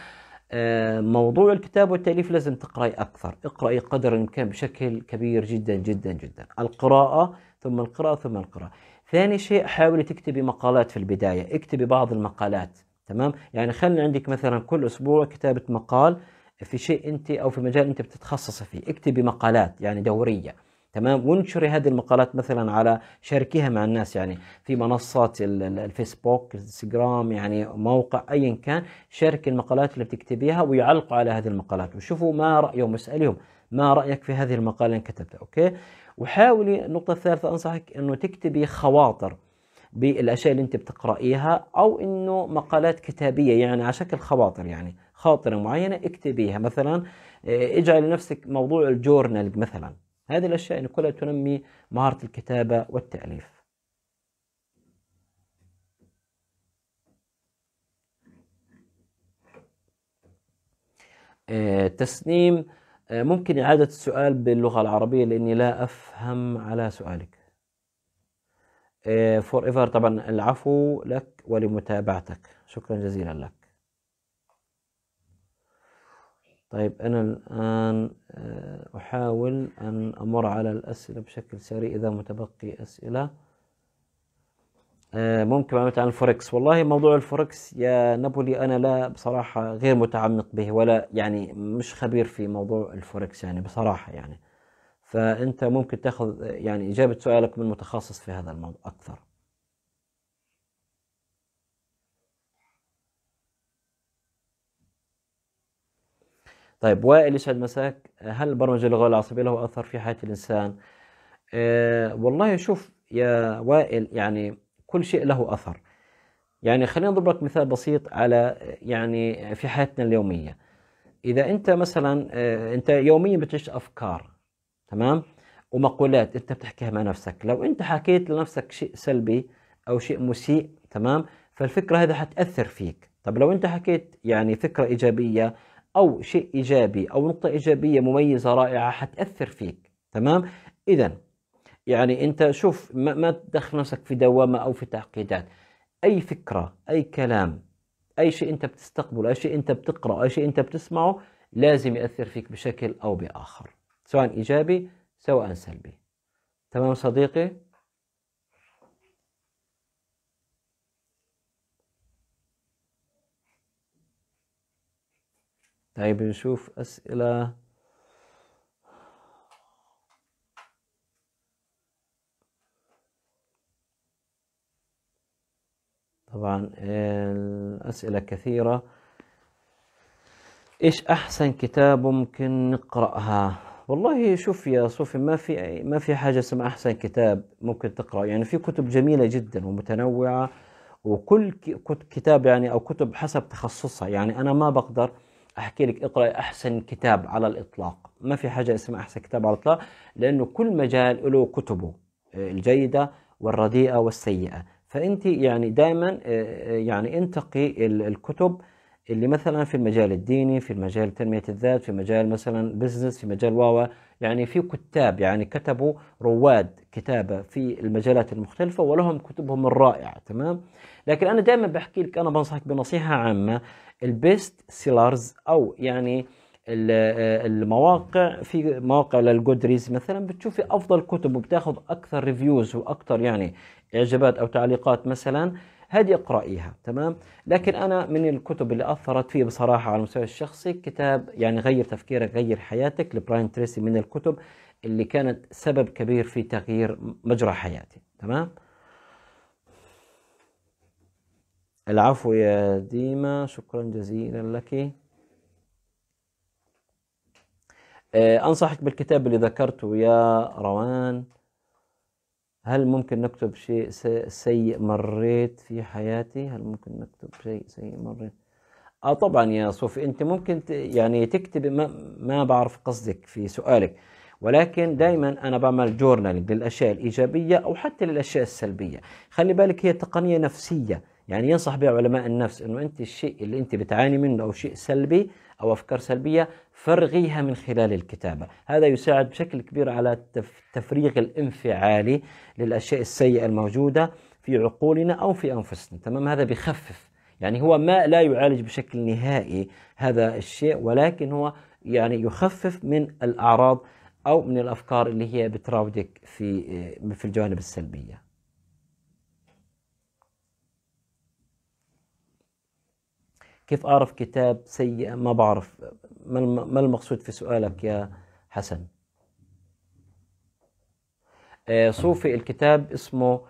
آه، موضوع الكتاب والتاليف لازم تقراي اكثر اقراي قدر الامكان بشكل كبير جدا جدا جدا القراءه ثم القراءه ثم القراءه ثاني شيء حاولي تكتبي مقالات في البدايه اكتبي بعض المقالات تمام يعني خلي عندك مثلا كل اسبوع كتابه مقال في شيء انت او في مجال انت بتتخصصي فيه اكتبي مقالات يعني دوريه تمام وانشري هذه المقالات مثلا على شاركيها مع الناس يعني في منصات الفيسبوك انستغرام يعني موقع ايا كان شارك المقالات اللي بتكتبيها ويعلقوا على هذه المقالات وشوفوا ما رايهم واسالهم ما رايك في هذه المقاله اللي كتبتها اوكي وحاولي النقطه الثالثه انصحك انه تكتبي خواطر بالاشياء اللي انت بتقرايها او انه مقالات كتابيه يعني على شكل خواطر يعني خاطره معينه اكتبيها مثلا آه، اجعلي لنفسك موضوع الجورنال مثلا هذه الأشياء يعني كلها تنمي مهارة الكتابة والتأليف آه، تسنيم آه، ممكن إعادة السؤال باللغة العربية لأني لا أفهم على سؤالك فور آه، ايفر طبعا العفو لك ولمتابعتك شكرا جزيلا لك طيب أنا الآن آه، أحاول أن أمر على الأسئلة بشكل سريع إذا متبقي أسئلة آه، ممكن معلومات عن الفوركس والله موضوع الفوركس يا نابولي أنا لا بصراحة غير متعمق به ولا يعني مش خبير في موضوع الفوركس يعني بصراحة يعني فأنت ممكن تاخذ يعني إجابة سؤالك من متخصص في هذا الموضوع أكثر طيب وائل يسعد مساك هل البرمجة اللغة العصبية له أثر في حياة الإنسان؟ أه والله شوف يا وائل يعني كل شيء له أثر يعني خلينا نضرب لك مثال بسيط على يعني في حياتنا اليومية إذا أنت مثلا آه، أنت يوميا بتعيش أفكار تمام؟ ومقولات أنت بتحكيها مع نفسك لو أنت حكيت لنفسك شيء سلبي أو شيء مسيء تمام؟ فالفكرة هذه حتأثر فيك طب لو أنت حكيت يعني فكرة إيجابية أو شيء إيجابي أو نقطة إيجابية مميزة رائعة حتأثر فيك تمام إذا يعني أنت شوف ما, ما تدخل نفسك في دوامة أو في تعقيدات أي فكرة أي كلام أي شيء أنت بتستقبله أي شيء أنت بتقرأ أي شيء أنت بتسمعه لازم يأثر فيك بشكل أو بآخر سواء إيجابي سواء سلبي تمام صديقي طيب نشوف أسئلة طبعا الأسئلة كثيرة إيش أحسن كتاب ممكن نقرأها والله شوف يا صوفي ما في ما في حاجة اسمها أحسن كتاب ممكن تقرأ يعني في كتب جميلة جدا ومتنوعة وكل كتاب يعني أو كتب حسب تخصصها يعني أنا ما بقدر احكي لك اقرا احسن كتاب على الاطلاق ما في حاجه اسمها احسن كتاب على الاطلاق لانه كل مجال له كتبه آه، الجيده والرديئه والسيئه فانت يعني دائما آه، آه، يعني انتقي الكتب اللي مثلا في المجال الديني في المجال تنمية الذات في مجال مثلا بزنس في مجال واوا يعني في كتاب يعني كتبوا رواد كتابة في المجالات المختلفة ولهم كتبهم الرائعة تمام لكن أنا دائما بحكي لك أنا بنصحك بنصيحة عامة البيست سيلرز او يعني آه، المواقع في مواقع للجودريز مثلا بتشوفي افضل كتب وبتاخذ اكثر ريفيوز واكثر يعني اعجابات او تعليقات مثلا هذه اقرأيها تمام لكن انا من الكتب اللي اثرت فيه بصراحه على المستوى الشخصي كتاب يعني غير تفكيرك غير حياتك لبراين تريسي من الكتب اللي كانت سبب كبير في تغيير مجرى حياتي تمام العفو يا ديما شكرا جزيلا لك آه، أنصحك بالكتاب اللي ذكرته يا روان هل ممكن نكتب شيء سيء مريت في حياتي هل ممكن نكتب شيء سيء مريت آه طبعا يا صوفي أنت ممكن يعني تكتب ما, ما بعرف قصدك في سؤالك ولكن دائما انا بعمل جورنالينج للاشياء الايجابيه او حتى للاشياء السلبيه خلي بالك هي تقنيه نفسيه يعني ينصح به علماء النفس انه انت الشيء اللي انت بتعاني منه او شيء سلبي او افكار سلبيه فرغيها من خلال الكتابه، هذا يساعد بشكل كبير على التفريغ الانفعالي للاشياء السيئه الموجوده في عقولنا او في انفسنا، تمام؟ هذا بخفف، يعني هو ما لا يعالج بشكل نهائي هذا الشيء ولكن هو يعني يخفف من الاعراض او من الافكار اللي هي بتراودك في في الجوانب السلبيه. كيف أعرف كتاب سيء ما بعرف ما المقصود في سؤالك يا حسن آه، صوفي الكتاب اسمه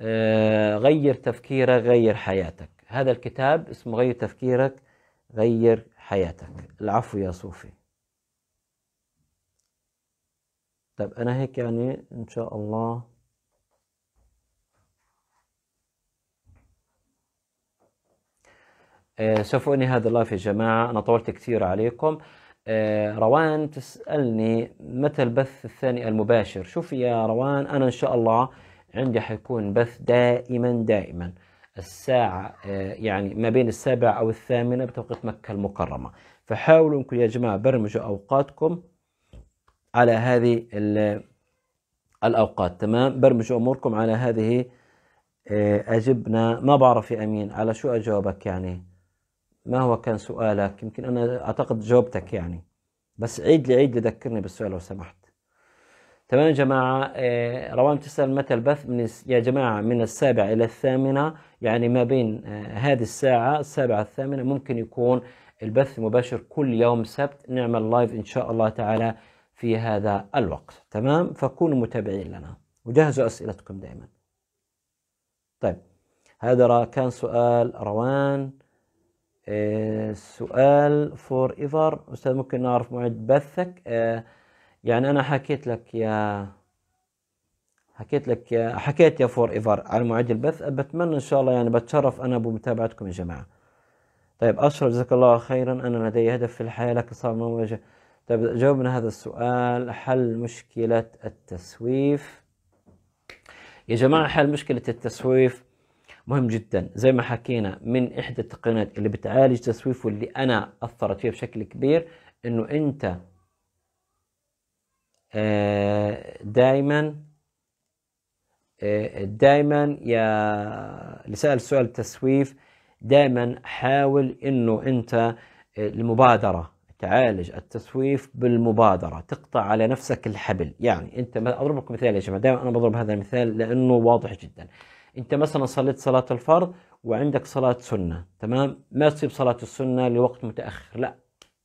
آه، غير تفكيرك غير حياتك هذا الكتاب اسمه غير تفكيرك غير حياتك العفو يا صوفي طيب أنا هيك يعني إن شاء الله آه، سوف أنهي هذا اللايف يا جماعة أنا طولت كثير عليكم آه، روان تسألني متى البث الثاني المباشر شوف يا روان أنا إن شاء الله عندي حيكون بث دائما دائما الساعة آه، يعني ما بين السابعة أو الثامنة بتوقيت مكة المكرمة فحاولوا أنكم يا جماعة برمجوا أوقاتكم على هذه الأوقات تمام برمجوا أموركم على هذه أجبنا ما بعرف يا أمين على شو أجاوبك يعني ما هو كان سؤالك يمكن أنا أعتقد جاوبتك يعني بس عيد لي عيد لذكرني بالسؤال لو سمحت تمام يا جماعة آه، روان تسأل متى البث من يا جماعة من السابعة إلى الثامنة يعني ما بين آه، هذه الساعة السابعة الثامنة ممكن يكون البث مباشر كل يوم سبت نعمل لايف إن شاء الله تعالى في هذا الوقت تمام فكونوا متابعين لنا وجهزوا أسئلتكم دائما طيب هذا كان سؤال روان آه، سؤال فور ايفر استاذ ممكن نعرف موعد بثك آه، يعني انا حكيت لك يا حكيت لك يا حكيت يا فور ايفر على موعد البث بتمنى ان شاء الله يعني بتشرف انا بمتابعتكم يا جماعه طيب اشرف جزاك الله خيرا انا لدي هدف في الحياه لك صار ما مواجهه طيب جاوبنا هذا السؤال حل مشكله التسويف يا جماعه حل مشكله التسويف مهم جدا زي ما حكينا من إحدى التقنيات اللي بتعالج تسويف واللي أنا أثرت فيها بشكل كبير إنه أنت آه، دائما آه، دائما يا اللي سأل سؤال التسويف دائما حاول إنه أنت آه، المبادرة تعالج التسويف بالمبادرة تقطع على نفسك الحبل يعني أنت اضرب لكم مثال يا جماعة دائما أنا بضرب هذا المثال لأنه واضح جدا انت مثلا صليت صلاه الفرض وعندك صلاه سنه تمام ما تسيب صلاه السنه لوقت متاخر لا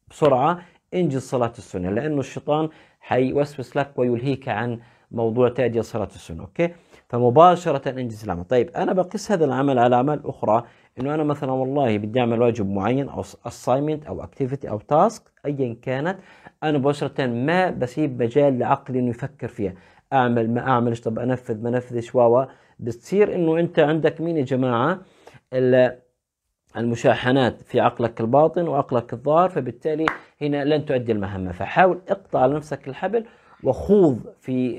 بسرعه انجز صلاه السنه لانه الشيطان حيوسوس لك ويلهيك عن موضوع تأدية صلاة السنة أوكي فمباشرة أنجز العمل طيب أنا بقيس هذا العمل على أعمال أخرى إنه أنا مثلا والله بدي أعمل واجب معين أو assignment أو activity أو تاسك أيا كانت أنا مباشرة ما بسيب مجال لعقلي إنه يفكر فيها أعمل ما أعملش طب أنفذ ما أنفذش و بتصير انه انت عندك مين يا جماعه المشاحنات في عقلك الباطن وعقلك الظاهر فبالتالي هنا لن تؤدي المهمه فحاول اقطع على نفسك الحبل وخوض في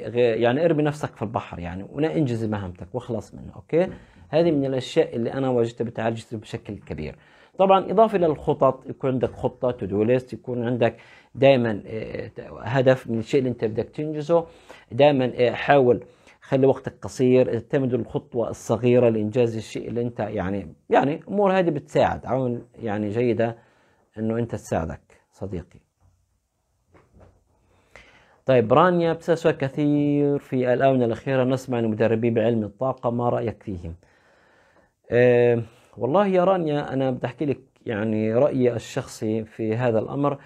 يعني ارمي نفسك في البحر يعني ولا انجز مهمتك واخلص منه اوكي هذه من الاشياء اللي انا واجهتها بتعالج بشكل كبير طبعا اضافه للخطط يكون عندك خطه تو دو ليست يكون عندك دائما آه، هدف من الشيء اللي انت بدك تنجزه دائما آه، حاول خلي وقتك قصير اعتمد الخطوة الصغيرة لإنجاز الشيء اللي أنت يعني يعني أمور هذه بتساعد عوامل يعني جيدة أنه أنت تساعدك صديقي طيب رانيا بسأسوا كثير في الآونة الأخيرة نسمع عن المدربين بعلم الطاقة ما رأيك فيهم أه والله يا رانيا أنا أحكي لك يعني رأيي الشخصي في هذا الأمر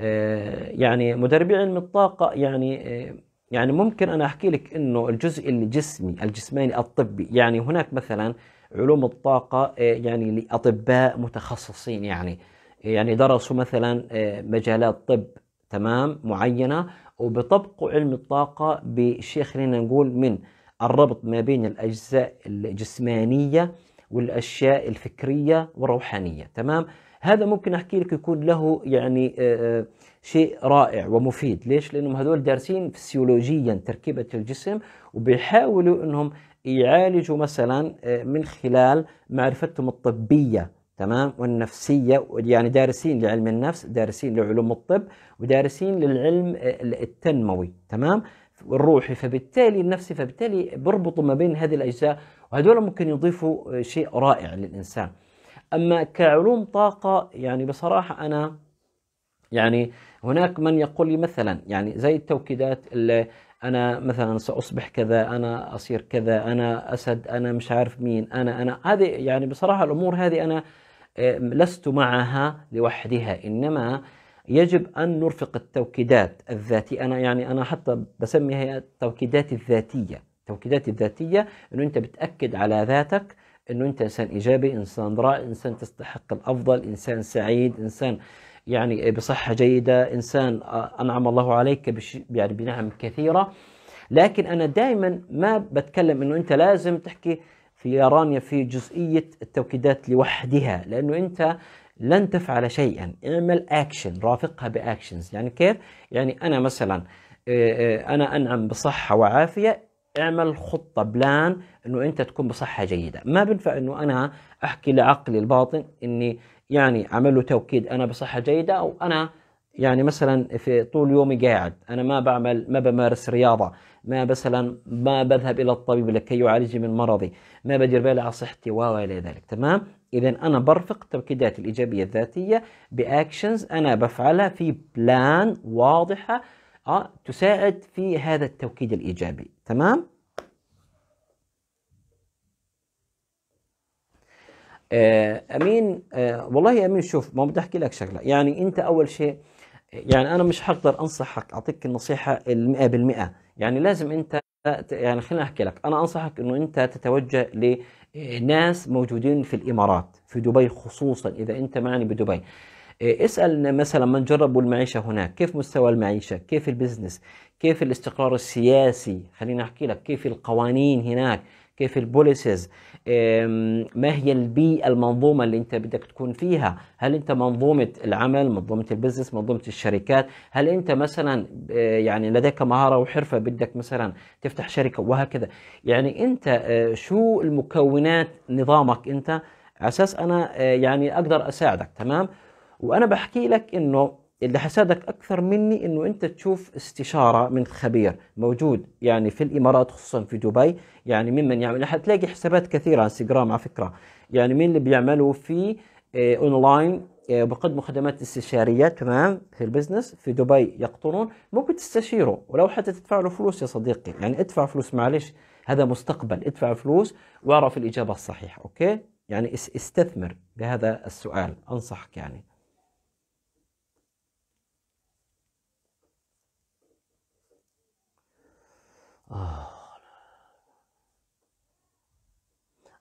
أه يعني مدربي علم الطاقة يعني أه يعني ممكن أنا أحكي لك أنه الجزء الجسمي الجسماني الطبي يعني هناك مثلا علوم الطاقة آه، يعني لأطباء متخصصين يعني يعني درسوا مثلا آه، مجالات طب تمام معينة وبطبقوا علم الطاقة بشيء خلينا نقول من الربط ما بين الأجزاء الجسمانية والأشياء الفكرية والروحانية تمام هذا ممكن أحكي لك يكون له يعني آآ آه، شيء رائع ومفيد ليش لانهم هذول دارسين فسيولوجيا تركيبه الجسم وبيحاولوا انهم يعالجوا مثلا آه، من خلال معرفتهم الطبيه تمام والنفسيه يعني دارسين لعلم النفس دارسين لعلوم الطب ودارسين للعلم آه، التنموي تمام والروحي فبالتالي النفسي فبالتالي بربطوا ما بين هذه الاجزاء وهذول ممكن يضيفوا آه، شيء رائع للانسان اما كعلوم طاقه يعني بصراحه انا يعني هناك من يقول لي مثلا يعني زي التوكيدات اللي أنا مثلا سأصبح كذا أنا أصير كذا أنا أسد أنا مش عارف مين أنا أنا هذه يعني بصراحة الأمور هذه أنا آه، لست معها لوحدها إنما يجب أن نرفق التوكيدات الذاتية أنا يعني أنا حتى بسميها هي التوكيدات الذاتية التوكيدات الذاتية أنه أنت بتأكد على ذاتك أنه أنت إنسان إيجابي إنسان رائع إنسان تستحق الأفضل إنسان سعيد إنسان يعني بصحة جيدة إنسان آه، أنعم الله عليك يعني بنعم كثيرة لكن أنا دائما ما بتكلم أنه أنت لازم تحكي في رانيا في جزئية التوكيدات لوحدها لأنه أنت لن تفعل شيئا اعمل أكشن رافقها بأكشنز يعني كيف؟ يعني أنا مثلا آه، آه، أنا أنعم بصحة وعافية اعمل خطة بلان انه انت تكون بصحة جيدة ما بنفع انه انا احكي لعقلي الباطن اني يعني اعمل له توكيد انا بصحه جيده او انا يعني مثلا في طول يومي قاعد انا ما بعمل ما بمارس رياضه ما مثلا ما بذهب الى الطبيب لكي يعالجني من مرضي ما بدير بالي على صحتي الى ذلك تمام اذا انا برفق التوكيدات الايجابيه الذاتيه باكشنز انا بفعلها في بلان واضحه آه، تساعد في هذا التوكيد الايجابي تمام آه، امين آه، والله يا امين شوف ما بدي احكي لك شغله يعني انت اول شيء يعني انا مش حقدر انصحك اعطيك النصيحه المئة بالمئة يعني لازم انت يعني خليني احكي لك انا انصحك انه انت تتوجه لناس آه، موجودين في الامارات في دبي خصوصا اذا انت معني بدبي اسال مثلا من جربوا المعيشه هناك كيف مستوى المعيشه كيف البزنس كيف الاستقرار السياسي خليني احكي لك كيف القوانين هناك كيف البوليسز ما هي البيئة المنظومة اللي انت بدك تكون فيها هل انت منظومة العمل منظومة البزنس منظومة الشركات هل انت مثلا آه، يعني لديك مهارة وحرفة بدك مثلا تفتح شركة وهكذا يعني انت آه، شو المكونات نظامك انت على اساس انا آه، يعني اقدر اساعدك تمام وانا بحكي لك انه اللي حسادك اكثر مني انه انت تشوف استشاره من خبير موجود يعني في الامارات خصوصا في دبي يعني ممن يعمل حتلاقي حسابات كثيره على انستغرام على فكره يعني مين اللي بيعملوا في آه، اونلاين آه، بقدموا خدمات استشاريه تمام في البزنس في دبي يقطرون ممكن تستشيره ولو حتى تدفع له فلوس يا صديقي يعني ادفع فلوس معلش هذا مستقبل ادفع فلوس واعرف الاجابه الصحيحه اوكي يعني استثمر بهذا السؤال انصحك يعني آه.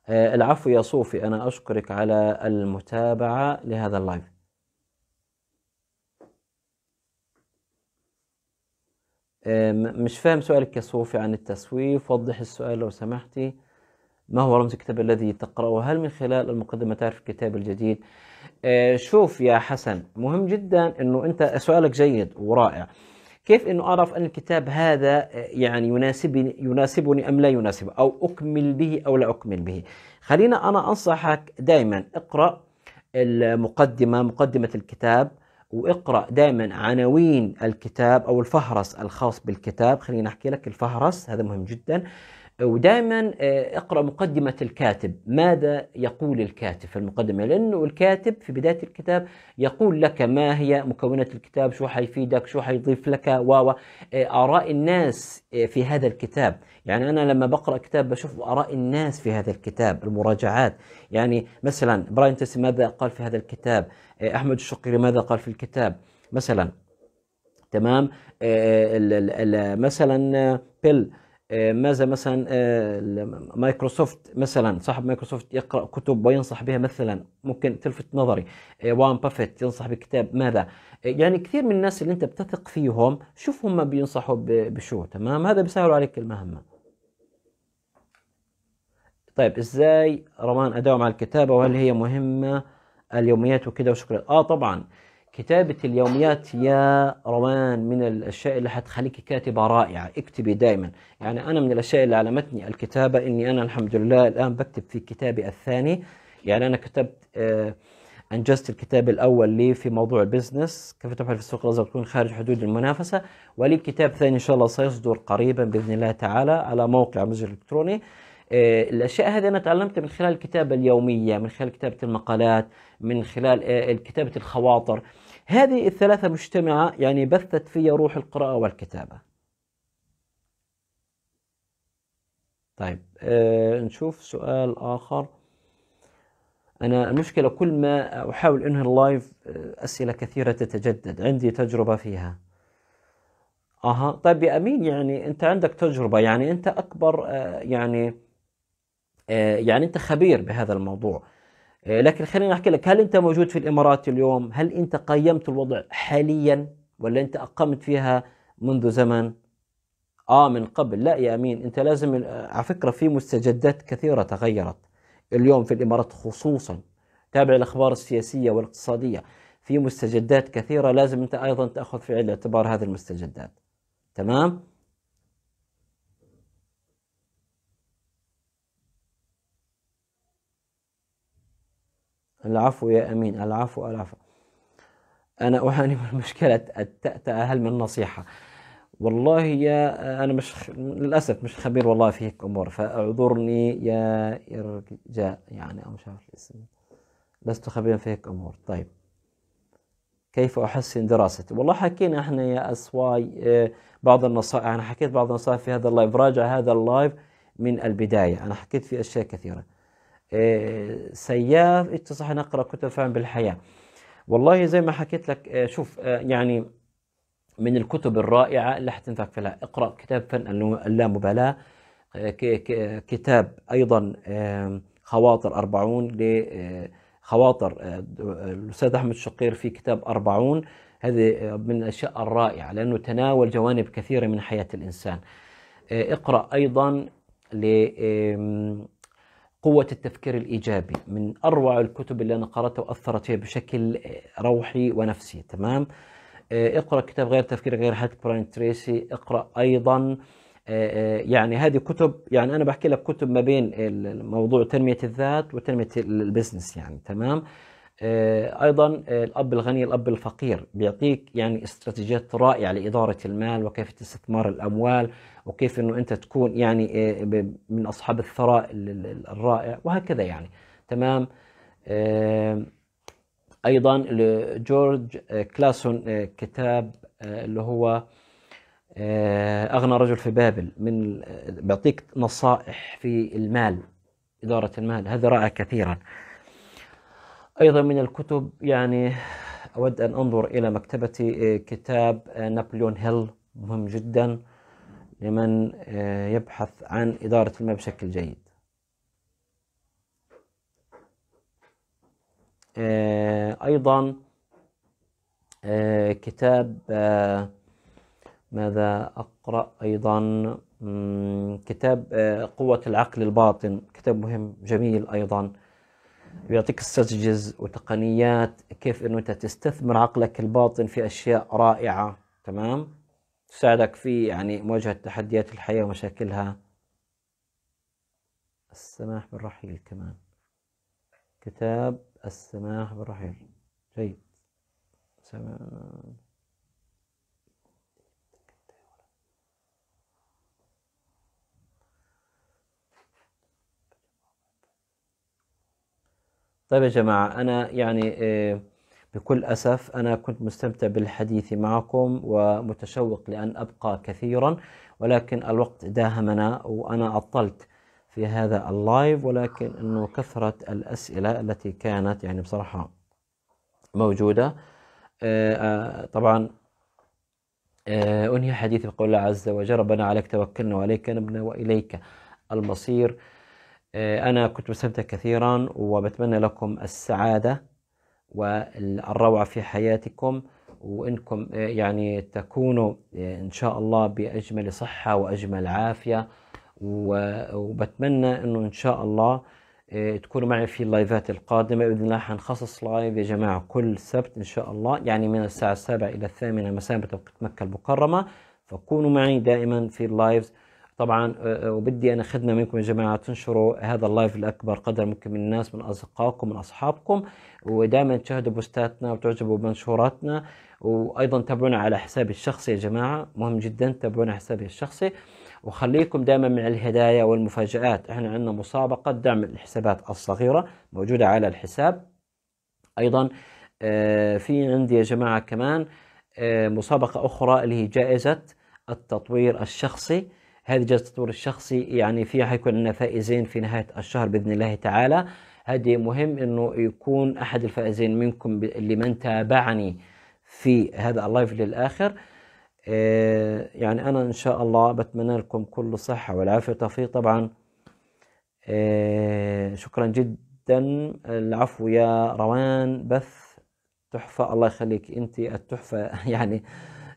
آه، العفو يا صوفي أنا أشكرك على المتابعة لهذا اللايف آه، مش فاهم سؤالك يا صوفي عن التسويف وضح السؤال لو سمحتي ما هو رمز الكتاب الذي تقرأه هل من خلال المقدمة تعرف الكتاب الجديد شوف يا حسن مهم جدا أنه أنت سؤالك جيد ورائع كيف انه أعرف أن الكتاب هذا يعني يناسبني, يناسبني أم لا يناسب أو أكمل به أو لا أكمل به خلينا أنا أنصحك دائما اقرأ المقدمة مقدمة الكتاب واقرأ دائما عناوين الكتاب أو الفهرس الخاص بالكتاب خلينا أحكي لك الفهرس هذا مهم جدا ودائما آه، اقرا مقدمه الكاتب ماذا يقول الكاتب في المقدمه لانه الكاتب في بدايه الكتاب يقول لك ما هي مكونات الكتاب شو حيفيدك شو حيضيف لك و آه، اراء الناس آه، في هذا الكتاب يعني انا لما بقرا كتاب بشوف اراء الناس في هذا الكتاب المراجعات يعني مثلا براين تيسي ماذا قال في هذا الكتاب احمد الشقيري ماذا قال في الكتاب مثلا تمام مثلا بيل آه، ماذا مثلا آه، مايكروسوفت مثلا صاحب مايكروسوفت يقرا كتب وينصح بها مثلا ممكن تلفت نظري وان آه، بافيت ينصح بكتاب ماذا يعني كثير من الناس اللي انت بتثق فيهم شوف هم بينصحوا بشو تمام هذا بيسهل عليك المهمه طيب ازاي رمان اداوم على الكتابه وهل هي مهمه اليوميات وكذا وشكرا اه طبعا كتابة اليوميات يا روان من الأشياء اللي حتخليك كاتبة رائعة اكتبي دائما يعني أنا من الأشياء اللي علمتني الكتابة أني أنا الحمد لله الآن بكتب في كتابي الثاني يعني أنا كتبت آه انجزت الكتاب الاول لي في موضوع البزنس كيف تبحث في السوق لازم تكون خارج حدود المنافسه ولي كتاب ثاني ان شاء الله سيصدر قريبا باذن الله تعالى على موقع متجر الالكتروني آه، الاشياء هذه انا تعلمتها من خلال الكتابه اليوميه من خلال كتابه المقالات من خلال آه، كتابه الخواطر هذه الثلاثة مجتمعة يعني بثت في روح القراءة والكتابة طيب آه نشوف سؤال آخر أنا المشكلة كل ما أحاول أنهي اللايف آه، أسئلة كثيرة تتجدد عندي تجربة فيها اها طيب يا امين يعني انت عندك تجربه يعني انت اكبر آه، يعني آه، يعني انت خبير بهذا الموضوع آه، لكن خليني احكي لك هل انت موجود في الامارات اليوم؟ هل انت قيمت الوضع حاليا ولا انت اقمت فيها منذ زمن؟ اه من قبل لا يا امين انت لازم آه، على فكره في مستجدات كثيره تغيرت اليوم في الامارات خصوصا تابع الاخبار السياسيه والاقتصاديه في مستجدات كثيره لازم انت ايضا تاخذ في عين الاعتبار هذه المستجدات تمام؟ العفو يا أمين العفو العفو أنا أعاني من مشكلة التأتأة هل من نصيحة والله يا أنا مش للأسف مش خبير والله في هيك أمور فأعذرني يا إرجاء يعني أو مش عارف الاسم لست خبيرا في هيك أمور طيب كيف أحسن دراستي والله حكينا إحنا يا أسواي آه، بعض النصائح أنا حكيت بعض النصائح في هذا اللايف راجع هذا اللايف من البداية أنا حكيت في أشياء كثيرة سياف انت صح نقرا كتب فهم بالحياه والله زي ما حكيت لك آه، شوف آه، يعني من الكتب الرائعه اللي حتنفعك في اقرا كتاب فن اللامبالاه آه، كتاب ايضا خواطر أربعون لخواطر الأستاذ أحمد شقير في كتاب أربعون هذه من الأشياء الرائعة لأنه تناول جوانب كثيرة من حياة الإنسان اقرأ أيضا ل قوة التفكير الإيجابي من أروع الكتب اللي أنا قرأتها وأثرت فيها بشكل روحي ونفسي تمام آه، اقرأ كتاب غير تفكير غير هات براين تريسي اقرأ أيضا آه، آه، يعني هذه كتب يعني أنا بحكي لك كتب ما بين موضوع تنمية الذات وتنمية البزنس يعني تمام آه، ايضا آه، الاب الغني الاب الفقير بيعطيك يعني استراتيجيات رائعه لاداره المال وكيف استثمار الاموال وكيف انه انت تكون يعني آه، من اصحاب الثراء الرائع وهكذا يعني تمام ايضا لجورج كلاسون كتاب اللي هو اغنى رجل في بابل من بيعطيك نصائح في المال اداره المال هذا رائع كثيرا أيضا من الكتب يعني أود أن أنظر إلى مكتبتي آه، كتاب آه، نابليون هيل مهم جدا لمن آه، يبحث عن إدارة المال بشكل جيد أيضا كتاب ماذا أقرأ أيضا كتاب قوة العقل الباطن كتاب مهم جميل أيضا بيعطيك استراتيجيز وتقنيات كيف انه انت تستثمر عقلك الباطن في اشياء رائعه تمام تساعدك في يعني مواجهه تحديات الحياه ومشاكلها السماح بالرحيل كمان كتاب السماح بالرحيل جيد سماح طيب يا جماعة أنا يعني آه، بكل أسف أنا كنت مستمتع بالحديث معكم ومتشوق لأن أبقى كثيرا ولكن الوقت داهمنا وأنا أطلت في هذا اللايف ولكن أنه كثرة الأسئلة التي كانت يعني بصراحة موجودة آه، آه، طبعا أنهي حديثي بقول الله عز وجل ربنا عليك توكلنا وعليك نبنا وإليك المصير آه، أنا كنت بستمتع كثيرا وبتمنى لكم السعادة والروعة في حياتكم وإنكم آه، يعني تكونوا آه، إن شاء الله بأجمل صحة وأجمل عافية وبتمنى إنه إن شاء الله تكونوا معي في اللايفات القادمة بإذن الله حنخصص لايف يا جماعة كل سبت إن شاء الله يعني من الساعة السابعة إلى الثامنة مساء بتوقيت مكة المكرمة فكونوا معي دائما في اللايفز طبعا وبدي انا خدمه منكم يا جماعه تنشروا هذا اللايف الاكبر قدر ممكن من الناس من اصدقائكم من اصحابكم ودائما تشاهدوا بوستاتنا وتعجبوا بمنشوراتنا وايضا تابعونا على حسابي الشخصي يا جماعه مهم جدا تابعونا حسابي الشخصي وخليكم دائما مع الهدايا والمفاجآت احنا عندنا مسابقة دعم الحسابات الصغيرة موجودة على الحساب أيضا في عندي يا جماعة كمان مسابقة أخرى اللي هي جائزة التطوير الشخصي هذه جلسه التطوير الشخصي يعني فيها حيكون عندنا فائزين في نهايه الشهر باذن الله تعالى هذه مهم انه يكون احد الفائزين منكم اللي من تابعني في هذا اللايف للاخر آه، يعني انا ان شاء الله بتمنى لكم كل صحه والعافيه والتوفيق طبعا آه، شكرا جدا العفو يا روان بث تحفه الله يخليك انت التحفه يعني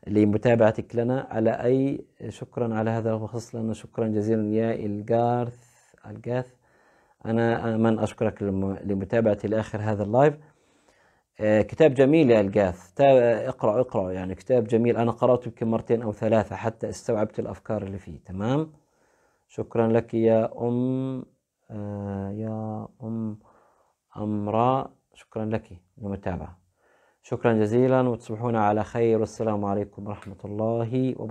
لمتابعتك لنا على أي شكرا على هذا المخصص لنا شكرا جزيلا يا الجارث الجاث أنا من أشكرك لمتابعتي لآخر هذا اللايف آه، كتاب جميل يا الجاث اقرأ اقرأ يعني كتاب جميل أنا قرأته يمكن مرتين أو ثلاثة حتى استوعبت الأفكار اللي فيه تمام شكرا لك يا أم آه، يا أم أمراء شكرا لك للمتابعة شكرا جزيلا وتصبحون على خير والسلام عليكم ورحمة الله وبركاته